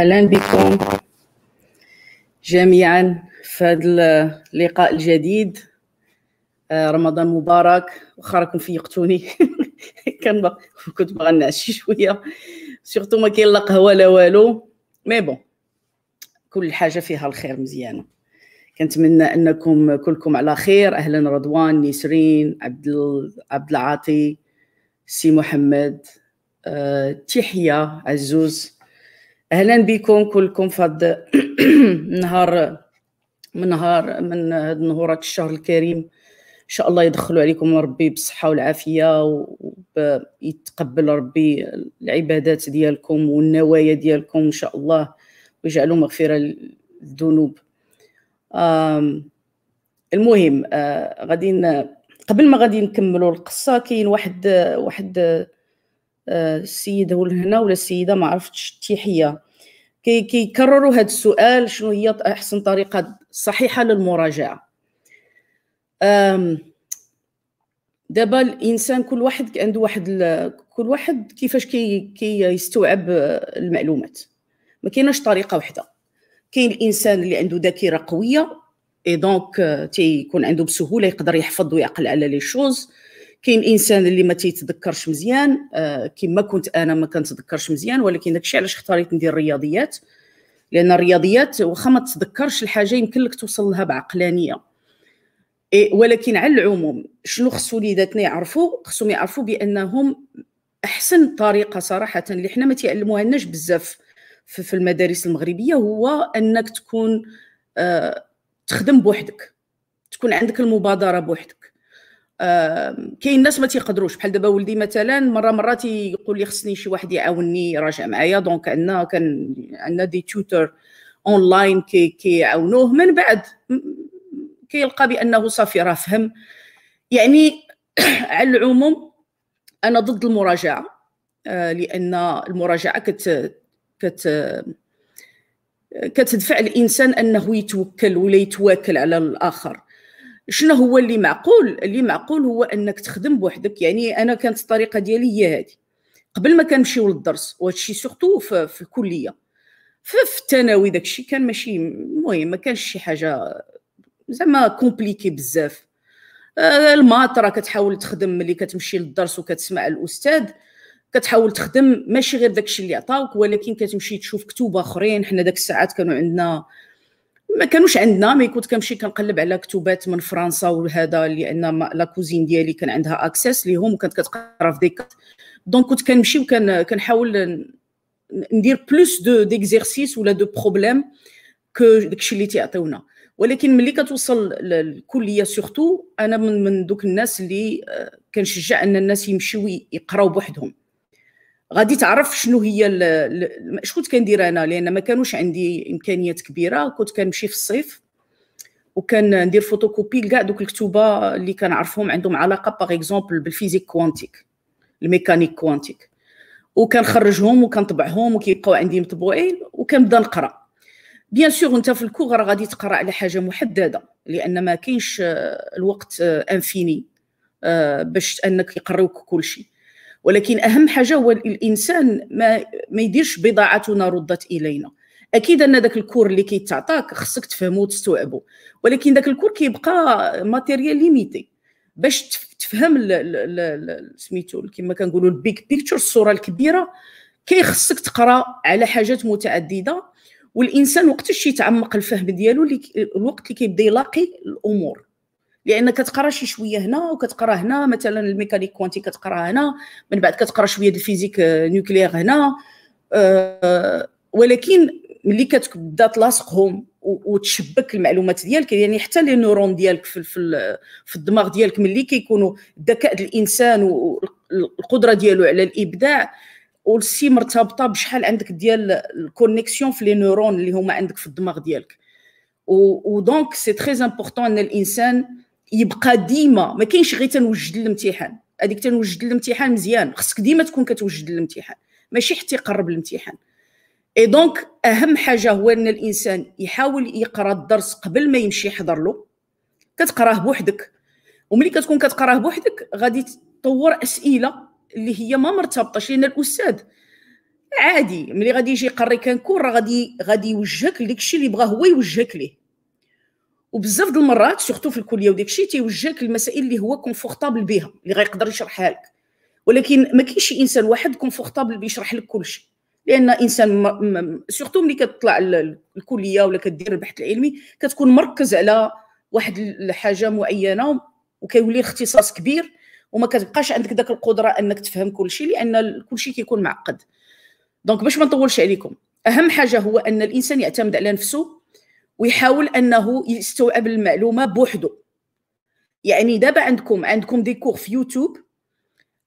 اهلا بكم جميعا في هذا اللقاء الجديد آه، رمضان مبارك واخا راكم فيقتوني كان كنت باغا نعشي شويه سيرتو ما كاين لا قهوه لا والو مي بون كل حاجه فيها الخير مزيانه كنتمنى انكم كلكم على خير اهلا رضوان نسرين عبد عبد العاطي سي محمد أه تحية عزوز اهلا بكم كلكم فهاد النهار من نهار من هاد نهورات الشهر الكريم ان شاء الله يدخلوا عليكم ربي بالصحه والعافيه ويتقبل ربي العبادات ديالكم والنوايا ديالكم ان شاء الله ويجعلوا مغفره للذنوب المهم آه، غادي قبل ما غادي نكملوا القصه كاين واحد واحد السيد هو لهنا ولا السيده ما عرفتش كي كيكرروا هذا السؤال شنو هي احسن طريقه صحيحه للمراجعه دابا الانسان كل واحد عنده واحد كل واحد كيفاش كي كيستوعب المعلومات ما كايناش طريقه واحده كاين الانسان اللي عنده ذاكره قويه اي دونك تيكون عنده بسهوله يقدر يحفظ ويعقل على لي شوز كاين انسان اللي ما تيتذكرش مزيان آه، كيما كنت انا ما كنتذكرش مزيان ولكن داكشي علاش اختاريت ندير الرياضيات لان الرياضيات واخا ما تتذكرش الحاجه يمكن لك توصل لها بعقلانيه ولكن على العموم شنو خصو وليداتنا يعرفوا خصهم يعرفوا بانهم احسن طريقه صراحه اللي حنا ما تيعلموها بزاف في المدارس المغربيه هو انك تكون آه، تخدم بوحدك تكون عندك المبادره بوحدك كاين ناس ما تيقدروش بحال دابا ولدي مثلا مره مره تيقول لي خصني شي واحد يعاونني يراجع معايا دونك عندنا كان عندنا دي تيوتر اونلاين كي كيعاونوه من بعد كيلقى بانه صافي راه فهم يعني على العموم انا ضد المراجعه آه، لان المراجعه كت كت كتدفع الانسان انه يتوكل ولا يتواكل على الاخر شنو هو اللي معقول اللي معقول هو انك تخدم بوحدك يعني انا كانت الطريقه ديالي هي هذه قبل ما كنمشيو للدرس وهادشي سورتو في, في الكليه في الثانوي داكشي كان ماشي المهم ما كانش شي حاجه زعما كومبليكي بزاف آه، الماط راه كتحاول تخدم ملي كتمشي للدرس وكتسمع الاستاذ كتحاول تخدم ماشي غير داكشي اللي عطاوك ولكن كتمشي تشوف كتب اخرين حنا داك الساعات كانوا عندنا ما كانوش عندنا مي كنت كنمشي كنقلب على كتبات من فرنسا وهذا لان لا كوزين ديالي كان عندها اكسس ليهم وكانت كتقرا في ديكات دونك كنت كنمشي وكنحاول ندير بلوس دو ديكزيرسيس ولا دو بروبليم كو داكشي اللي تيعطيونا ولكن ملي كتوصل للكليه سورتو انا من من دوك الناس اللي آه، كنشجع ان الناس يمشيو يقراو بوحدهم غادي تعرف شنو هي اش كنت كندير انا لان ما كانوش عندي امكانيات كبيره كنت كنمشي في الصيف وكندير فوتوكوبي لكاع دوك الكتوبه اللي كنعرفهم عندهم علاقه باغ اكزومبل بالفيزيك كوانتيك الميكانيك كوانتيك وكنخرجهم وكنطبعهم وكيبقاو عندي مطبوعين وكنبدا نقرا بيان سور انت في الكور راه غادي تقرا على حاجه محدده لان ما كاينش الوقت انفيني آه، باش انك يقريوك كل شيء ولكن اهم حاجه هو الانسان ما ما يديرش بضاعتنا ردت الينا اكيد ان ذاك الكور اللي كيتعطاك خصك تفهمو وتستوعبو ولكن ذاك الكور كيبقى ماتيريال ليميتي باش تفهم سميتو كما كنقولوا البيك بيكتشر الصوره الكبيره كيخصك تقرا على حاجات متعدده والانسان وقتاش يتعمق الفهم ديالو الوقت اللي كيبدا يلاقي الامور لان كتقرا شي شويه هنا وكتقرا هنا مثلا الميكانيك كوانتي كتقرا هنا من بعد كتقرا شويه الفيزيك نيوكليير هنا آه، ولكن ملي كتبدا تلاصقهم وتشبك المعلومات ديالك يعني حتى لي نورون ديالك في في, في الدماغ ديالك ملي كيكونوا الذكاء الانسان والقدره ديالو على الابداع والسي مرتبطه بشحال عندك ديال الكونيكسيون في لي نورون اللي هما عندك في الدماغ ديالك ودونك سي تري امبورطون ان الانسان يبقى ديما ما كاينش غير تنوجد الامتحان هذيك تنوجد الامتحان مزيان خصك ديما تكون كتوجد الامتحان ماشي حتى يقرب الامتحان اي دونك اهم حاجه هو ان الانسان يحاول يقرا الدرس قبل ما يمشي يحضر له كتقراه بوحدك وملي كتكون كتقراه بوحدك غادي تطور اسئله اللي هي ما مرتبطه لان الاستاذ عادي ملي غادي يجي يقري كان كور غادي غادي يوجهك لك الشيء اللي بغا هو يوجهك ليه وبزاف د المرات سورتو في الكليه وداك الشيء تيوجهك المسائل اللي هو كونفورتابل بها اللي غيقدر يشرحها لك ولكن ما كاينش شي انسان واحد كونفورطابل بيشرح لك كل شيء لان انسان سورتو ملي كتطلع الكليه ولا كدير البحث العلمي كتكون مركز على واحد الحاجه معينه وكيولي اختصاص كبير وما كتبقاش عندك داك القدره انك تفهم كل شيء لان كل شيء كيكون معقد دونك باش ما نطولش عليكم اهم حاجه هو ان الانسان يعتمد على نفسه ويحاول انه يستوعب المعلومه بوحده يعني دابا عندكم عندكم دي كور في يوتيوب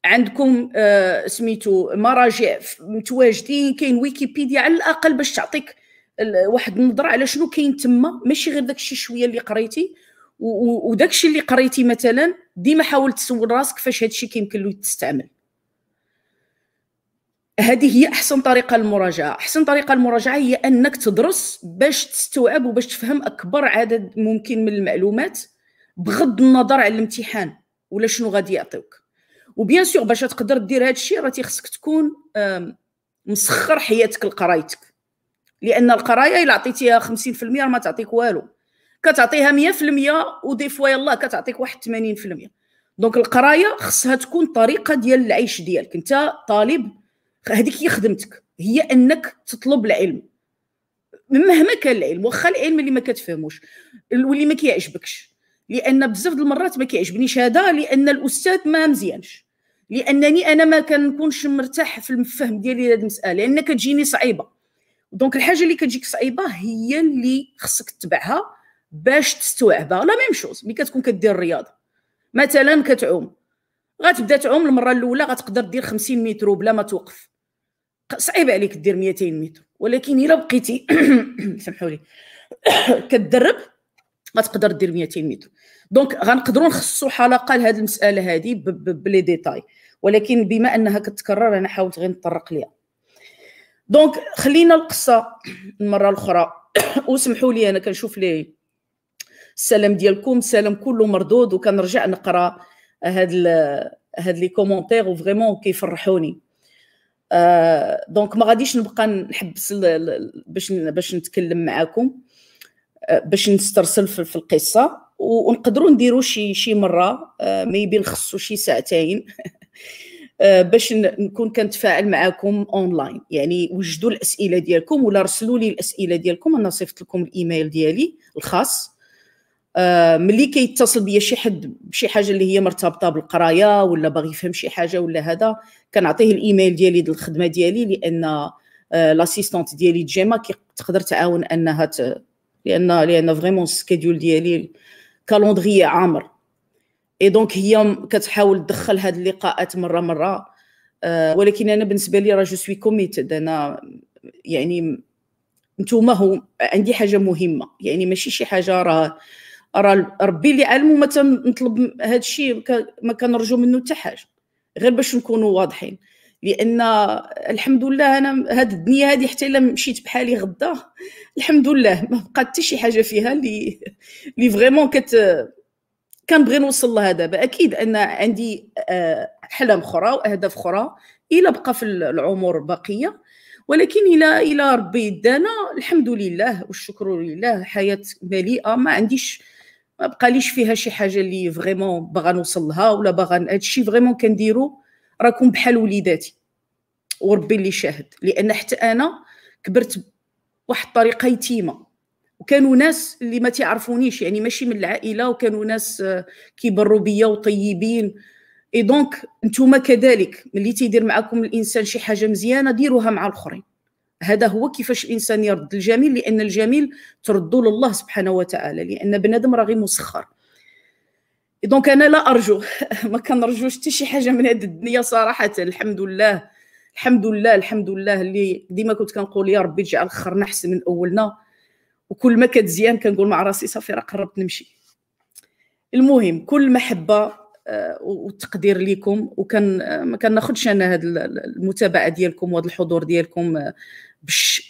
عندكم آه سميتو مراجع متواجدين كاين ويكيبيديا على الاقل باش تعطيك واحد النظره على شنو كاين تما ماشي غير داكشي شويه اللي قريتي وداكشي اللي قريتي مثلا ديما حاول تسول راسك فاش هادشي كيمكن له تستعمل هذه هي احسن طريقه للمراجعه احسن طريقه للمراجعه هي انك تدرس باش تستوعب وباش تفهم اكبر عدد ممكن من المعلومات بغض النظر على الامتحان ولا شنو غادي يعطيوك وبيان سور باش تقدر دير هذا الشيء راه خصك تكون مسخر حياتك لقرايتك لان القرايه الا عطيتيها 50% راه ما تعطيك والو كتعطيها 100% ودي فوا يلاه كتعطيك واحد 80% دونك القرايه خصها تكون طريقه ديال العيش ديالك انت طالب هذيك هي خدمتك هي انك تطلب العلم مهما كان العلم واخا العلم اللي ما كتفهموش واللي ما كيعجبكش لان بزاف د المرات ما كيعجبنيش هذا لان الاستاذ ما مزيانش لانني انا ما كنكونش مرتاح في الفهم ديالي لهذه المساله لان كتجيني صعيبه دونك الحاجه اللي كتجيك صعيبه هي اللي خصك تتبعها باش تستوعبها لا ميم شوز ملي كتكون كدير الرياضه مثلا كتعوم غتبدا تعوم المره الاولى غتقدر دير 50 متر بلا ما توقف صعيب عليك دير 200 متر ولكن الا بقيتي سمحوا لي كتدرب غتقدر دير 200 متر دونك غنقدروا نخصوا حلقه لهذه المساله هذه بلي ديتاي ولكن بما انها كتكرر انا حاولت غير نطرق ليها دونك خلينا القصه المره الاخرى وسمحوا لي انا كنشوف لي السلام ديالكم السلام كله مردود وكنرجع نقرا هاد هاد لي كومونتير وفريمون كيفرحوني آه، دونك ما غاديش نبقى نحبس باش باش نتكلم معاكم آه، باش نسترسل في, في القصه ونقدروا نديروا شي شي مره آه ما يبي شي ساعتين آه، باش نكون كنتفاعل معاكم اونلاين يعني وجدوا الاسئله ديالكم ولا رسلوا لي الاسئله ديالكم انا صيفط لكم الايميل ديالي الخاص آه، ملي كيتصل بيا شي حد بشي حاجه اللي هي مرتبطه بالقرايه ولا باغي يفهم شي حاجه ولا هذا كنعطيه الايميل ديالي ديال الخدمه ديالي لان لاسيستونت آه، ديالي جيما تقدر تعاون انها ت... لان لان فريمون السكيدول ديالي كالوندري عامر اي دونك هي كتحاول تدخل هاد اللقاءات مره مره آه، ولكن انا بالنسبه لي راه جو سوي كوميتد انا يعني نتوما هو عندي حاجه مهمه يعني ماشي شي حاجه راه راه ربي اللي عالمو ما تنطلب هذا الشيء ما كنرجو منه حتى حاجه غير باش نكونوا واضحين لان الحمد لله انا هاد الدنيا هادي حتى الا مشيت بحالي غدا الحمد لله ما بقى حتى شي حاجه فيها اللي اللي فريمون كت كنبغي نوصل لها دابا اكيد ان عندي آه، حلم اخرى واهداف اخرى الا بقى في العمر باقيه ولكن الى الى ربي دانا الحمد لله والشكر لله حياه مليئه ما عنديش ما بقاليش فيها شي حاجه اللي فريمون باغا نوصل لها ولا باغا هادشي فريمون كنديرو راكم بحال وليداتي وربي اللي شاهد لان حتى انا كبرت بواحد الطريقه يتيمه وكانوا ناس اللي ما تعرفونيش يعني ماشي من العائله وكانوا ناس آه، كيبروا بيا وطيبين اي دونك نتوما كذلك ملي تيدير معكم الانسان شي حاجه مزيانه ديروها مع الاخرين هذا هو كيفاش الانسان يرد الجميل لان الجميل تردو لله سبحانه وتعالى لان بنادم راه غير مسخر دونك انا لا ارجو ما كنرجوش حتى شي حاجه من هذه الدنيا صراحه الحمد لله الحمد لله الحمد لله اللي ديما كنت كنقول يا ربي تجعل خرنا احسن من اولنا وكل ما كتزيان كنقول مع راسي صافي راه قربت نمشي المهم كل محبه آه، والتقدير لكم وكان آه، ما كناخذش انا هذه المتابعه ديالكم وهذا الحضور ديالكم آه،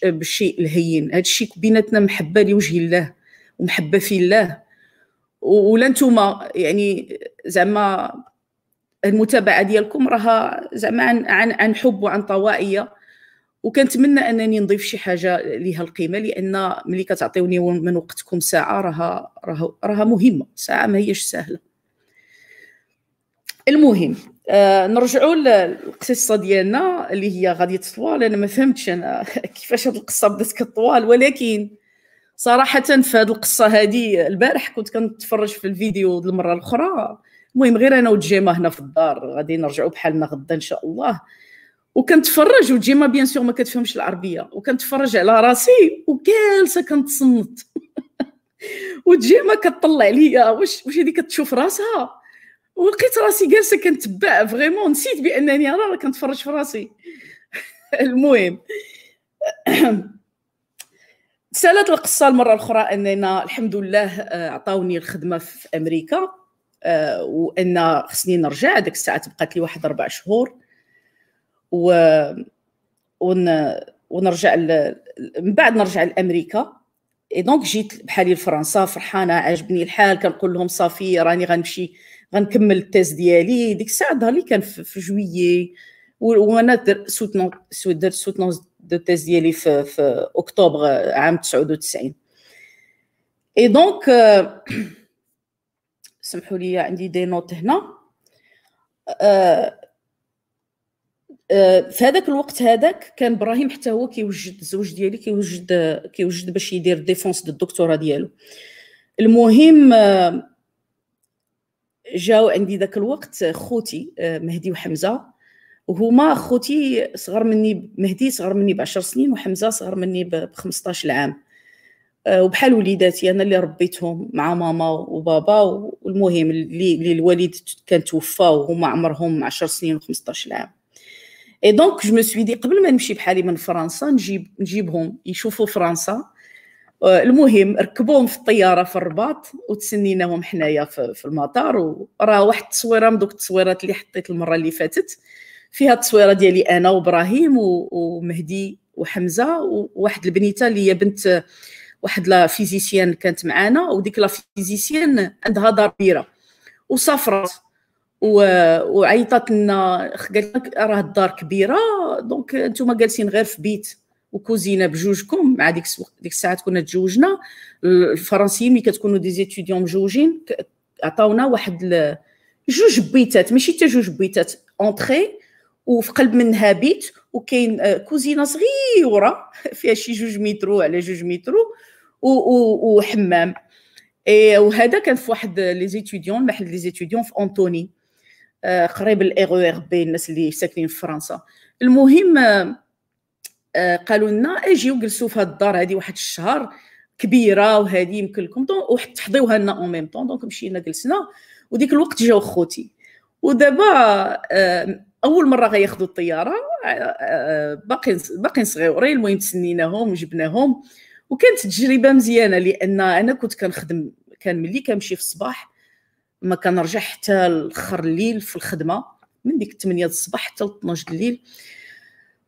بالشيء الهين هذا الشيء بيناتنا محبه لوجه الله ومحبه في الله ولا نتوما يعني زعما المتابعه ديالكم راها زعما عن, عن عن حب وعن طوائيه وكنتمنى انني نضيف شي حاجه لها القيمه لان ملي كتعطيوني من وقتكم ساعه راها راها راها مهمه ساعه ما هيش سهله المهم آه نرجعوا للقصه ديالنا اللي هي غادي تطوال انا ما فهمتش انا كيفاش هاد القصه بدات كطوال ولكن صراحه في هاد القصه هادي البارح كنت كنتفرج في الفيديو المره الاخرى المهم غير انا وجيما هنا في الدار غادي نرجعوا بحالنا غدا ان شاء الله وكنتفرج وجيما بيان سور ما كتفهمش العربيه وكنتفرج على راسي وجالسه كنتصنت وجيما كتطلع عليا واش واش هذه كتشوف راسها ولقيت راسي جالسه كنتبع فريمون نسيت بانني انا راه كنتفرج في راسي المهم سالت القصه المره الاخرى اننا الحمد لله آه، عطاوني الخدمه في امريكا آه، وان خصني نرجع ديك الساعه تبقات لي واحد اربع شهور و ون... ونرجع ل... من بعد نرجع لامريكا اي دونك جيت بحالي لفرنسا فرحانه عاجبني الحال كنقول لهم صافي راني غنمشي غنكمل التيست ديالي ديك الساعه ظهر لي كان في جويي وانا درت سوتنون دو تيست ديالي في, في اكتوبر عام 99 اي دونك سمحوا لي عندي دي نوت هنا آه، آه، في هذاك الوقت هذاك كان ابراهيم حتى هو كيوجد الزوج ديالي كيوجد كيوجد باش يدير ديفونس دو الدكتوراه ديالو المهم آه جاو عندي ذاك الوقت خوتي آه، مهدي وحمزه وهما خوتي صغر مني مهدي صغر مني بعشر سنين وحمزه صغر مني ب 15 عام آه، وبحال وليداتي انا اللي ربيتهم مع ماما وبابا والمهم اللي, الوالد كان توفى وهما عمرهم 10 سنين و15 عام اي دونك جو سوي دي قبل ما نمشي بحالي من فرنسا نجيب نجيبهم يشوفوا فرنسا المهم ركبوهم في الطياره في الرباط وتسنيناهم حنايا في المطار وراه واحد التصويره من دوك التصويرات اللي حطيت المره اللي فاتت فيها التصويره ديالي انا وابراهيم ومهدي وحمزه وواحد البنيته اللي هي بنت واحد لا فيزيسيان كانت معانا وديك لا فيزيسيان عندها دار كبيره وسافرت وعيطت لنا قالت راه الدار كبيره دونك انتم جالسين غير في بيت وكوزينه بجوجكم مع ديك ديك الساعات كنا تزوجنا الفرنسيين ملي كتكونوا دي زيتيديون مجوجين عطاونا واحد جوج بيتات ماشي حتى جوج بيتات اونتري وفي قلب منها بيت وكاين آه، كوزينه صغيره فيها شي جوج مترو على جوج مترو وحمام إيه، وهذا كان في واحد لي زيتيديون محل لي زيتيديون في اونتوني آه، قريب الاي ار بي الناس اللي ساكنين في فرنسا المهم آه، آه، قالوا لنا اجيو جلسوا في هذه الدار هذه واحد الشهر كبيره وهذه يمكن لكم وحتى تحضيوها لنا اون ميم طون دونك مشينا جلسنا وديك الوقت جاو خوتي ودابا آه، اول مره غياخذوا الطياره باقي آه، باقي صغيورين المهم تسنيناهم وجبناهم وكانت تجربه مزيانه لان انا كنت كنخدم كان ملي كنمشي في الصباح ما كنرجع حتى لاخر الليل في الخدمه من ديك 8 الصباح حتى ل 12 الليل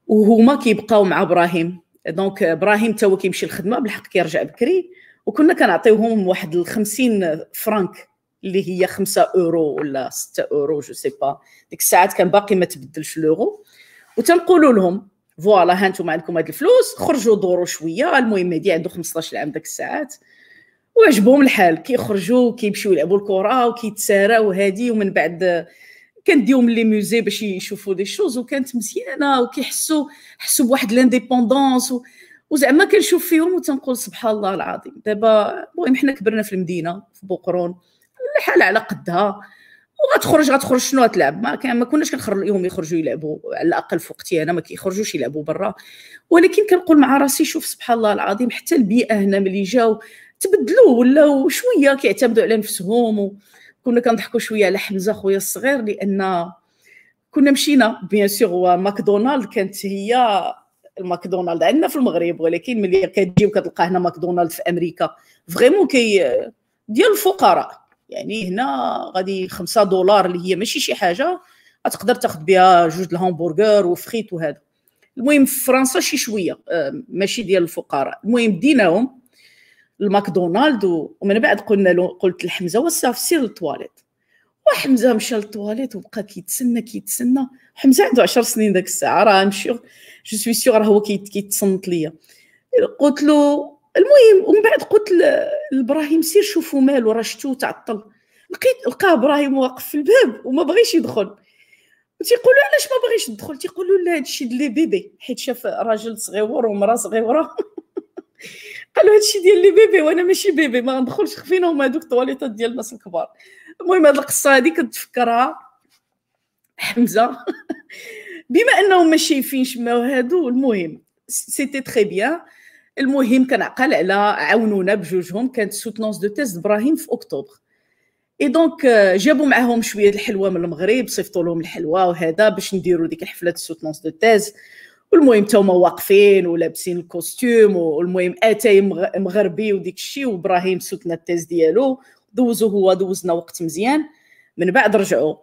وهما كيبقاو مع ابراهيم دونك ابراهيم تا هو كيمشي الخدمه بالحق كيرجع بكري وكنا كنعطيوهم واحد ال 50 فرانك اللي هي 5 اورو ولا 6 اورو جو سي با ديك الساعات كان باقي ما تبدلش لوغو وتنقولوا لهم فوالا ها انتم عندكم هاد الفلوس خرجوا دوروا شويه المهم هادي عنده 15 عام ديك الساعات وعجبهم الحال كيخرجوا كيمشيو يلعبوا الكره وكيتساراو هادي ومن بعد كنديهم لي موزي باش يشوفوا دي شوز وكانت مزيانه وكيحسوا حسوا بواحد لانديبوندونس وزعما كنشوف فيهم وتنقول سبحان الله العظيم دابا المهم حنا كبرنا في المدينه في بوقرون الحاله على قدها وغتخرج غتخرج شنو غتلعب ما كان ما كناش كنخليهم يخرجوا يلعبوا على الاقل في وقتي انا ما كيخرجوش يلعبوا برا ولكن كنقول مع راسي شوف سبحان الله العظيم حتى البيئه هنا ملي جاو تبدلوا ولاو شويه كيعتمدوا على نفسهم و... كنا كنضحكوا شويه على حمزه خويا الصغير لان كنا مشينا بيان سور هو ماكدونالد كانت هي الماكدونالد عندنا في المغرب ولكن ملي كتجي وكتلقى هنا ماكدونالد في امريكا فريمون كي ديال الفقراء يعني هنا غادي خمسة دولار اللي هي ماشي شي حاجه تقدر تاخذ بها جوج الهامبرغر وفخيت وهذا المهم في فرنسا شي شويه آه، ماشي ديال الفقراء المهم ديناهم الماكدونالد ومن بعد قلنا له قلت لحمزه وصاف سير للتواليت وحمزه مشى للتواليت وبقى كيتسنى كيتسنى حمزه عنده 10 سنين ذاك الساعه راه ام جو سوي سيغ راه هو كيتصنت ليا قلت له المهم ومن بعد قلت لابراهيم سير شوفوا مالو راه شتو تعطل لقيت لقاه ابراهيم واقف في الباب وما بغيش يدخل تيقولوا علاش ما بغيش تدخل تيقولوا لا هادشي ديال لي بيبي حيت شاف راجل صغيور ومراه صغيوره قالوا هادشي ديال لي بيبي وانا ماشي بيبي ما غندخلش هما هادوك الطواليطات ديال الناس الكبار المهم هاد القصه هادي كتفكرها حمزه بما انهم ما شايفينش ما هادو المهم سيتي تري بيان المهم كنعقل على عاونونا بجوجهم كانت سوتنونس دو تيست ابراهيم في اكتوبر اي دونك euh، جابوا معاهم شويه الحلوى من المغرب صيفطوا لهم الحلوى وهذا باش نديروا ديك الحفله سوتنونس دو تيز والمهم تاوما واقفين ولابسين الكوستيم والمهم اتاي مغربي وديك الشيء وابراهيم سوتنا التاز ديالو دوزو هو دوزنا وقت مزيان من بعد رجعوا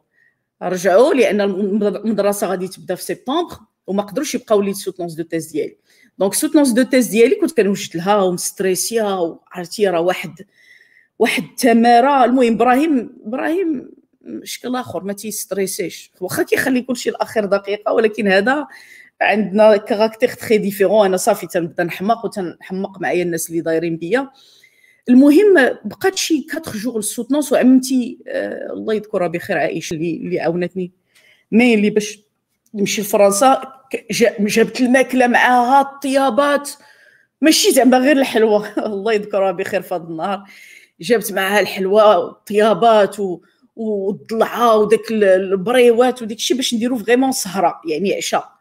رجعوا لان المدرسه غادي تبدا في سبتمبر وما قدروش يبقاو لي سوتونس دو تيز ديالي دونك سوتونس دو تيز ديالي كنت كنوجد لها ومستريسيا وعرفتي راه واحد واحد التماره المهم ابراهيم ابراهيم شكل اخر ما تيستريسيش واخا كيخلي كلشي لاخر دقيقه ولكن هذا عندنا كاركتير تخي ديفيرون انا صافي تنبدا نحماق وتنحماق معايا الناس اللي دايرين بيا المهم بقات شي 4 جوغ السوتنونس وعمتي آه الله يذكرها بخير عائشه اللي اللي عاونتني مي اللي باش نمشي لفرنسا جابت الماكله معاها الطيابات ماشي زعما غير الحلوه الله يذكرها بخير في هذا النهار جابت معاها الحلوه والطيابات و... والضلعه وداك البريوات وداك الشيء باش نديرو فريمون سهره يعني عشاء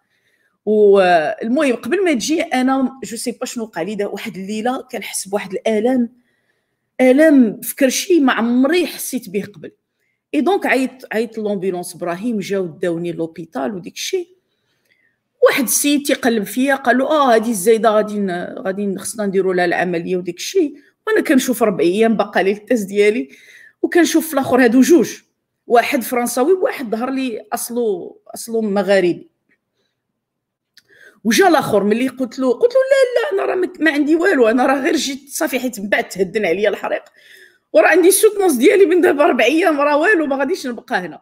والمهم قبل ما تجي انا جو سي با شنو وقع لي واحد الليله كنحس بواحد الالم الام في كرشي ما عمري حسيت به قبل اي دونك عيط عيط لومبيلونس ابراهيم جاو داوني لوبيتال وديك الشيء واحد السيد تيقلب فيا قال له اه هذه الزايده غادي غادي خصنا نديروا لها العمليه وديك الشيء وانا كنشوف ربع ايام باقا لي التاس ديالي وكنشوف في الاخر هادو جوج واحد فرنساوي وواحد ظهر لي اصله اصله مغاربي وجا الاخر ملي قلت له قلت له لا لا انا راه ما عندي والو انا راه غير جيت صافي حيت من بعد تهدن عليا الحريق وراه عندي السوتونس ديالي من دابا اربع ايام راه والو ما غاديش نبقى هنا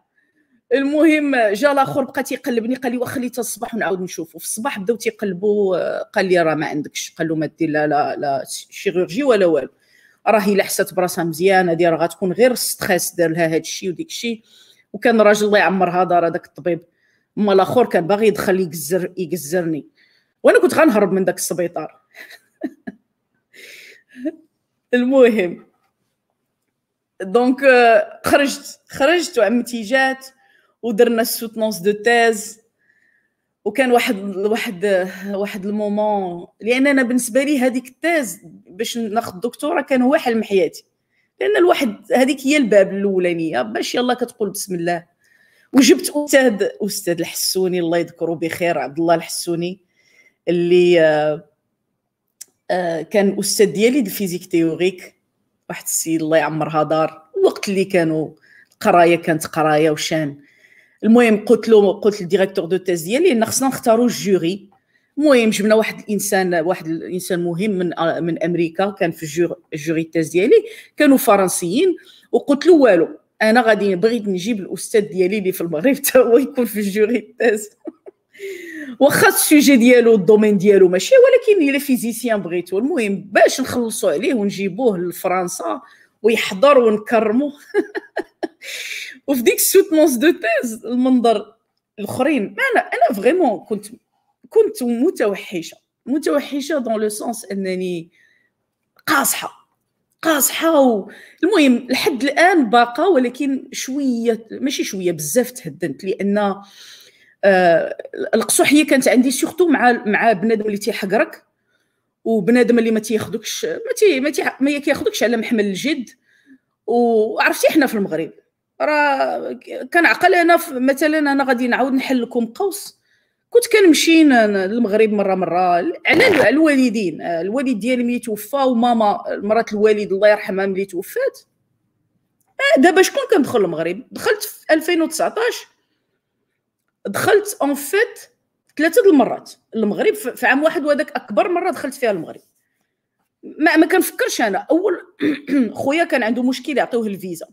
المهم جا الاخر بقى تيقلبني قال لي واخا لي الصباح ونعاود نشوفو في الصباح بداو تيقلبوا آه، قال لي راه ما عندكش قال له ما دير لا لا لا شيرورجي ولا والو راه الا حسات براسها مزيانه هادي راه غتكون غير ستريس دار لها هذا الشيء وديك الشيء وكان راجل الله يعمرها دار هذاك الطبيب اما الاخر كان باغي يدخل يقزر يقزرني وانا كنت غنهرب من داك السبيطار المهم دونك آه، خرجت خرجت وعمتي جات ودرنا السوتنونس دو تيز وكان واحد واحد آه، واحد المومون لان انا بالنسبه لي هذيك التاز باش ناخذ الدكتوراه كان هو حلم حياتي لان الواحد هذيك هي الباب الاولانيه باش يلا كتقول بسم الله وجبت استاذ استاذ الحسوني الله يذكره بخير عبد الله الحسوني اللي آه، آه، كان استاذ ديالي دي فيزيك تيوريك واحد السيد الله يعمرها دار الوقت اللي كانوا القرايه كانت قرايه وشان المهم قلت له قلت للديريكتور دو تيز ديالي ان خصنا نختاروا الجوري المهم جبنا واحد الانسان واحد الانسان مهم من آه، من امريكا كان في الجوري تيز ديالي كانوا فرنسيين وقلت له والو انا غادي بغيت نجيب الاستاذ ديالي اللي في المغرب حتى هو يكون في الجوري تاز واخا السوجي ديالو الدومين ديالو ماشي ولكن الا فيزيسيان بغيتو المهم باش نخلصو عليه ونجيبوه لفرنسا ويحضر ونكرمو وفي ديك السوتونس دو تيز المنظر الاخرين انا انا فريمون كنت كنت متوحشه متوحشه دون لو سونس انني قاصحه قاصحه المهم لحد الان باقه ولكن شويه ماشي شويه بزاف تهدنت لان آه القصوحيه كانت عندي سورتو مع مع بنادم اللي تيحقرك وبنادم اللي ما تياخذكش ما تي ما, تي ما كياخذكش على محمل الجد وعرفتي حنا في المغرب راه كنعقل انا مثلا انا غادي نعاود نحل لكم قوس كنت كنمشي للمغرب مره مره على الوالدين آه، الوالد ديالي ملي توفى وماما مرات الوالد الله يرحمها ملي توفات آه، دابا شكون كندخل المغرب دخلت في 2019 دخلت اون فيت ثلاثه المرات المغرب في عام واحد وهذاك اكبر مره دخلت فيها المغرب ما ما كنفكرش انا اول خويا كان عنده مشكل يعطيوه الفيزا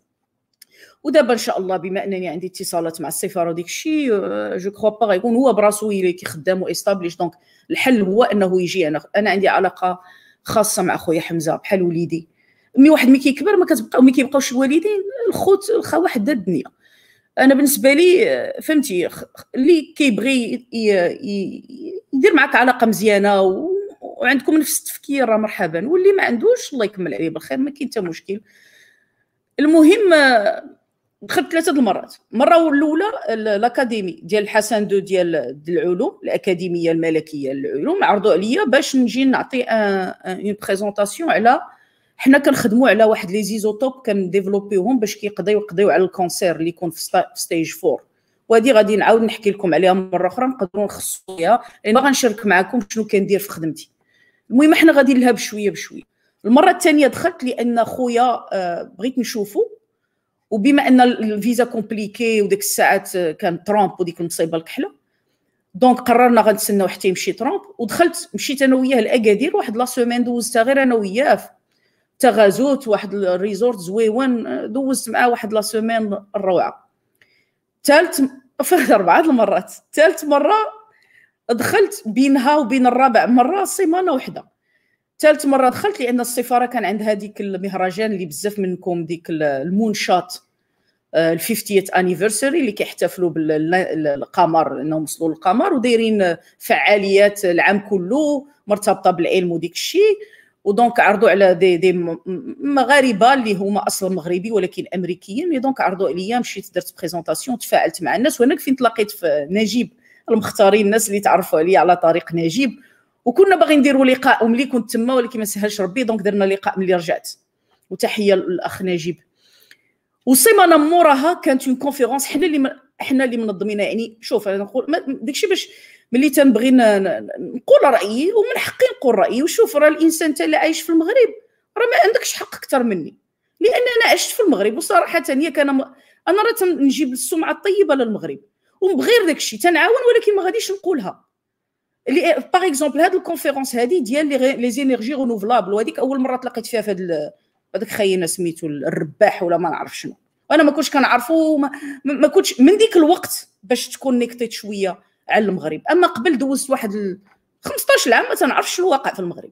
ودابا ان شاء الله بما انني عندي اتصالات مع السفاره وديك الشيء جو آه، كخوا با غيكون هو براسو اللي كيخدم واستابليش دونك الحل هو انه يجي انا انا عندي علاقه خاصه مع خويا حمزه بحال وليدي مي واحد مي كيكبر ما كتبقى مي كيبقاوش الوالدين الخوت الخوا حدا الدنيا انا بالنسبه لي آه، فهمتي اللي كيبغي يدير معك علاقه مزيانه وعندكم نفس التفكير مرحبا واللي ما عندوش الله يكمل عليه بالخير ما كاين حتى مشكل المهم آه، دخلت ثلاثه المرات مره الاولى الاكاديمي ديال الحسن دو ديال العلوم الاكاديميه الملكيه للعلوم عرضوا عليا باش نجي نعطي اون بريزونطاسيون على حنا كنخدموا على واحد لي زيزوتوب كنديفلوبيوهم باش كيقضيو يقضيو على الكونسير اللي يكون في ستيج 4 وهذه غادي نعاود نحكي لكم عليها مره اخرى نقدروا نخصصوا فيها لان باغا نشارك معكم شنو كندير في خدمتي المهم حنا غادي لها بشويه بشويه المره الثانيه دخلت لان خويا بغيت نشوفه وبما ان الفيزا كومبليكي وديك الساعات آه، كان ترامب وديك المصيبه الكحله دونك قررنا غنتسناو حتى يمشي ترامب ودخلت مشيت انا وياه لاكادير واحد لا سومين دوزتها غير انا وياه في تغازوت واحد الريزورت زويون آه، دوزت معاه واحد لا سومين الروعه ثالث فهد اربعه المرات ثالث مره دخلت بينها وبين الرابع مره سيمانه وحده ثالث مره دخلت لان السفاره كان عندها ديك المهرجان اللي بزاف منكم ديك المونشات آه، الفيفتيت انيفرساري اللي كيحتفلوا بالقمر انهم وصلوا للقمر ودايرين فعاليات العام كله مرتبطه بالعلم وديك الشيء ودونك عرضوا على دي دي مغاربه اللي هما اصلا مغربي ولكن امريكيين دونك عرضوا عليا مشيت درت بريزونطاسيون تفاعلت مع الناس وهناك فين تلاقيت في نجيب المختارين الناس اللي تعرفوا عليا على طريق نجيب وكنا باغي نديروا لقاء وملي كنت تما ولكن ما سهلش ربي دونك درنا لقاء ملي رجعت وتحيه للاخ نجيب والسيمانه موراها كانت اون كونفيرونس حنا اللي من... حنا اللي منظمينها يعني شوف انا نقول داكشي باش ملي تنبغي نقول رايي ومن حقي نقول رايي وشوف راه الانسان تا اللي عايش في المغرب راه ما عندكش حق اكثر مني لان انا عشت في المغرب وصراحه هي كان م... انا راه تنجيب السمعه الطيبه للمغرب ومن غير داكشي تنعاون ولكن ما غاديش نقولها اللي باغ إيه، اكزومبل هاد الكونفيرونس هادي ديال لي زينيرجي رينوفلابل وهذيك اول مره تلاقيت فيها في هاد هذاك خينا سميتو الرباح ولا ما نعرف شنو انا ما كنتش كنعرفو ما, ما كنتش من ديك الوقت باش تكون نيكتيت شويه على المغرب اما قبل دوزت واحد 15 عام ما تنعرفش شنو واقع في المغرب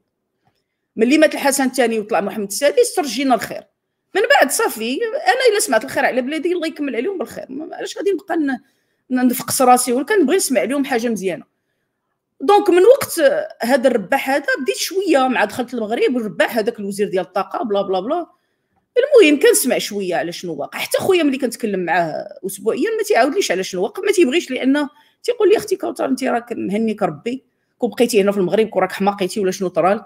ملي مات الحسن الثاني وطلع محمد السادس ترجينا الخير من بعد صافي انا الا سمعت الخير على بلادي الله يكمل عليهم بالخير علاش غادي نبقى نفقس راسي وكنبغي نسمع لهم حاجه مزيانه دونك من وقت هذا الرباح هذا بديت شويه مع دخلت المغرب الرباح هذاك الوزير ديال الطاقه بلا بلا بلا المهم كنسمع شويه على شنو واقع حتى خويا ملي كنتكلم معاه اسبوعيا ما تيعاودليش على شنو واقع ما تيبغيش لان تيقول لي اختي كوثر انت راك مهنيك ربي كون بقيتي هنا في المغرب كون راك حماقيتي ولا شنو طرالك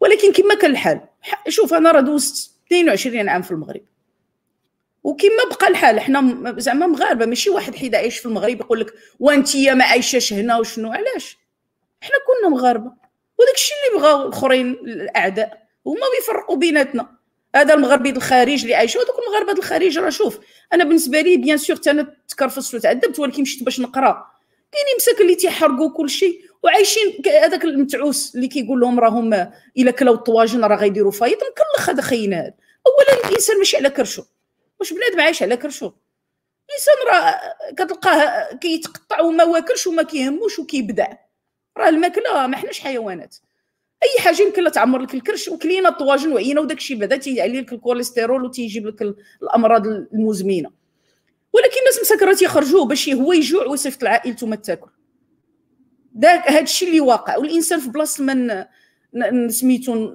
ولكن كما كان الحال شوف انا راه دوزت 22 عام في المغرب وكما بقى الحال حنا زعما مغاربه ماشي واحد حيد عايش في المغرب يقول لك وانت ما عايشاش هنا وشنو علاش حنا كنا مغاربه وداك الشيء اللي بغاو الاخرين الاعداء هما بيفرقوا بيناتنا هذا المغربي الخارج اللي عايشه ودوك المغاربه الخارج راه شوف انا بالنسبه لي بيان سور انا تكرفصت وتعذبت ولكن مشيت باش نقرا كاينين مساكن اللي تيحرقوا كل شيء وعايشين هذاك المتعوس اللي كيقول لهم راهم الا كلاو الطواجن راه غيديروا فايض مكلخ هذا خينا اولا الانسان ماشي على كرشو واش بنادم عايش على كرشو الانسان راه كتلقاه كيتقطع وما واكلش وما كيهموش وكيبدع راه الماكله ما حناش حيوانات اي حاجه يمكن لا تعمر لك الكرش وكلينا الطواجن وعينا وداك الشيء بعدا تيعلي لك الكوليسترول وتيجيب لك الامراض المزمنه ولكن الناس مسكره تيخرجوه باش هو يجوع ويصيفط لعائلته ما تاكل داك هذا الشيء اللي واقع والانسان في بلاصه ما سميتو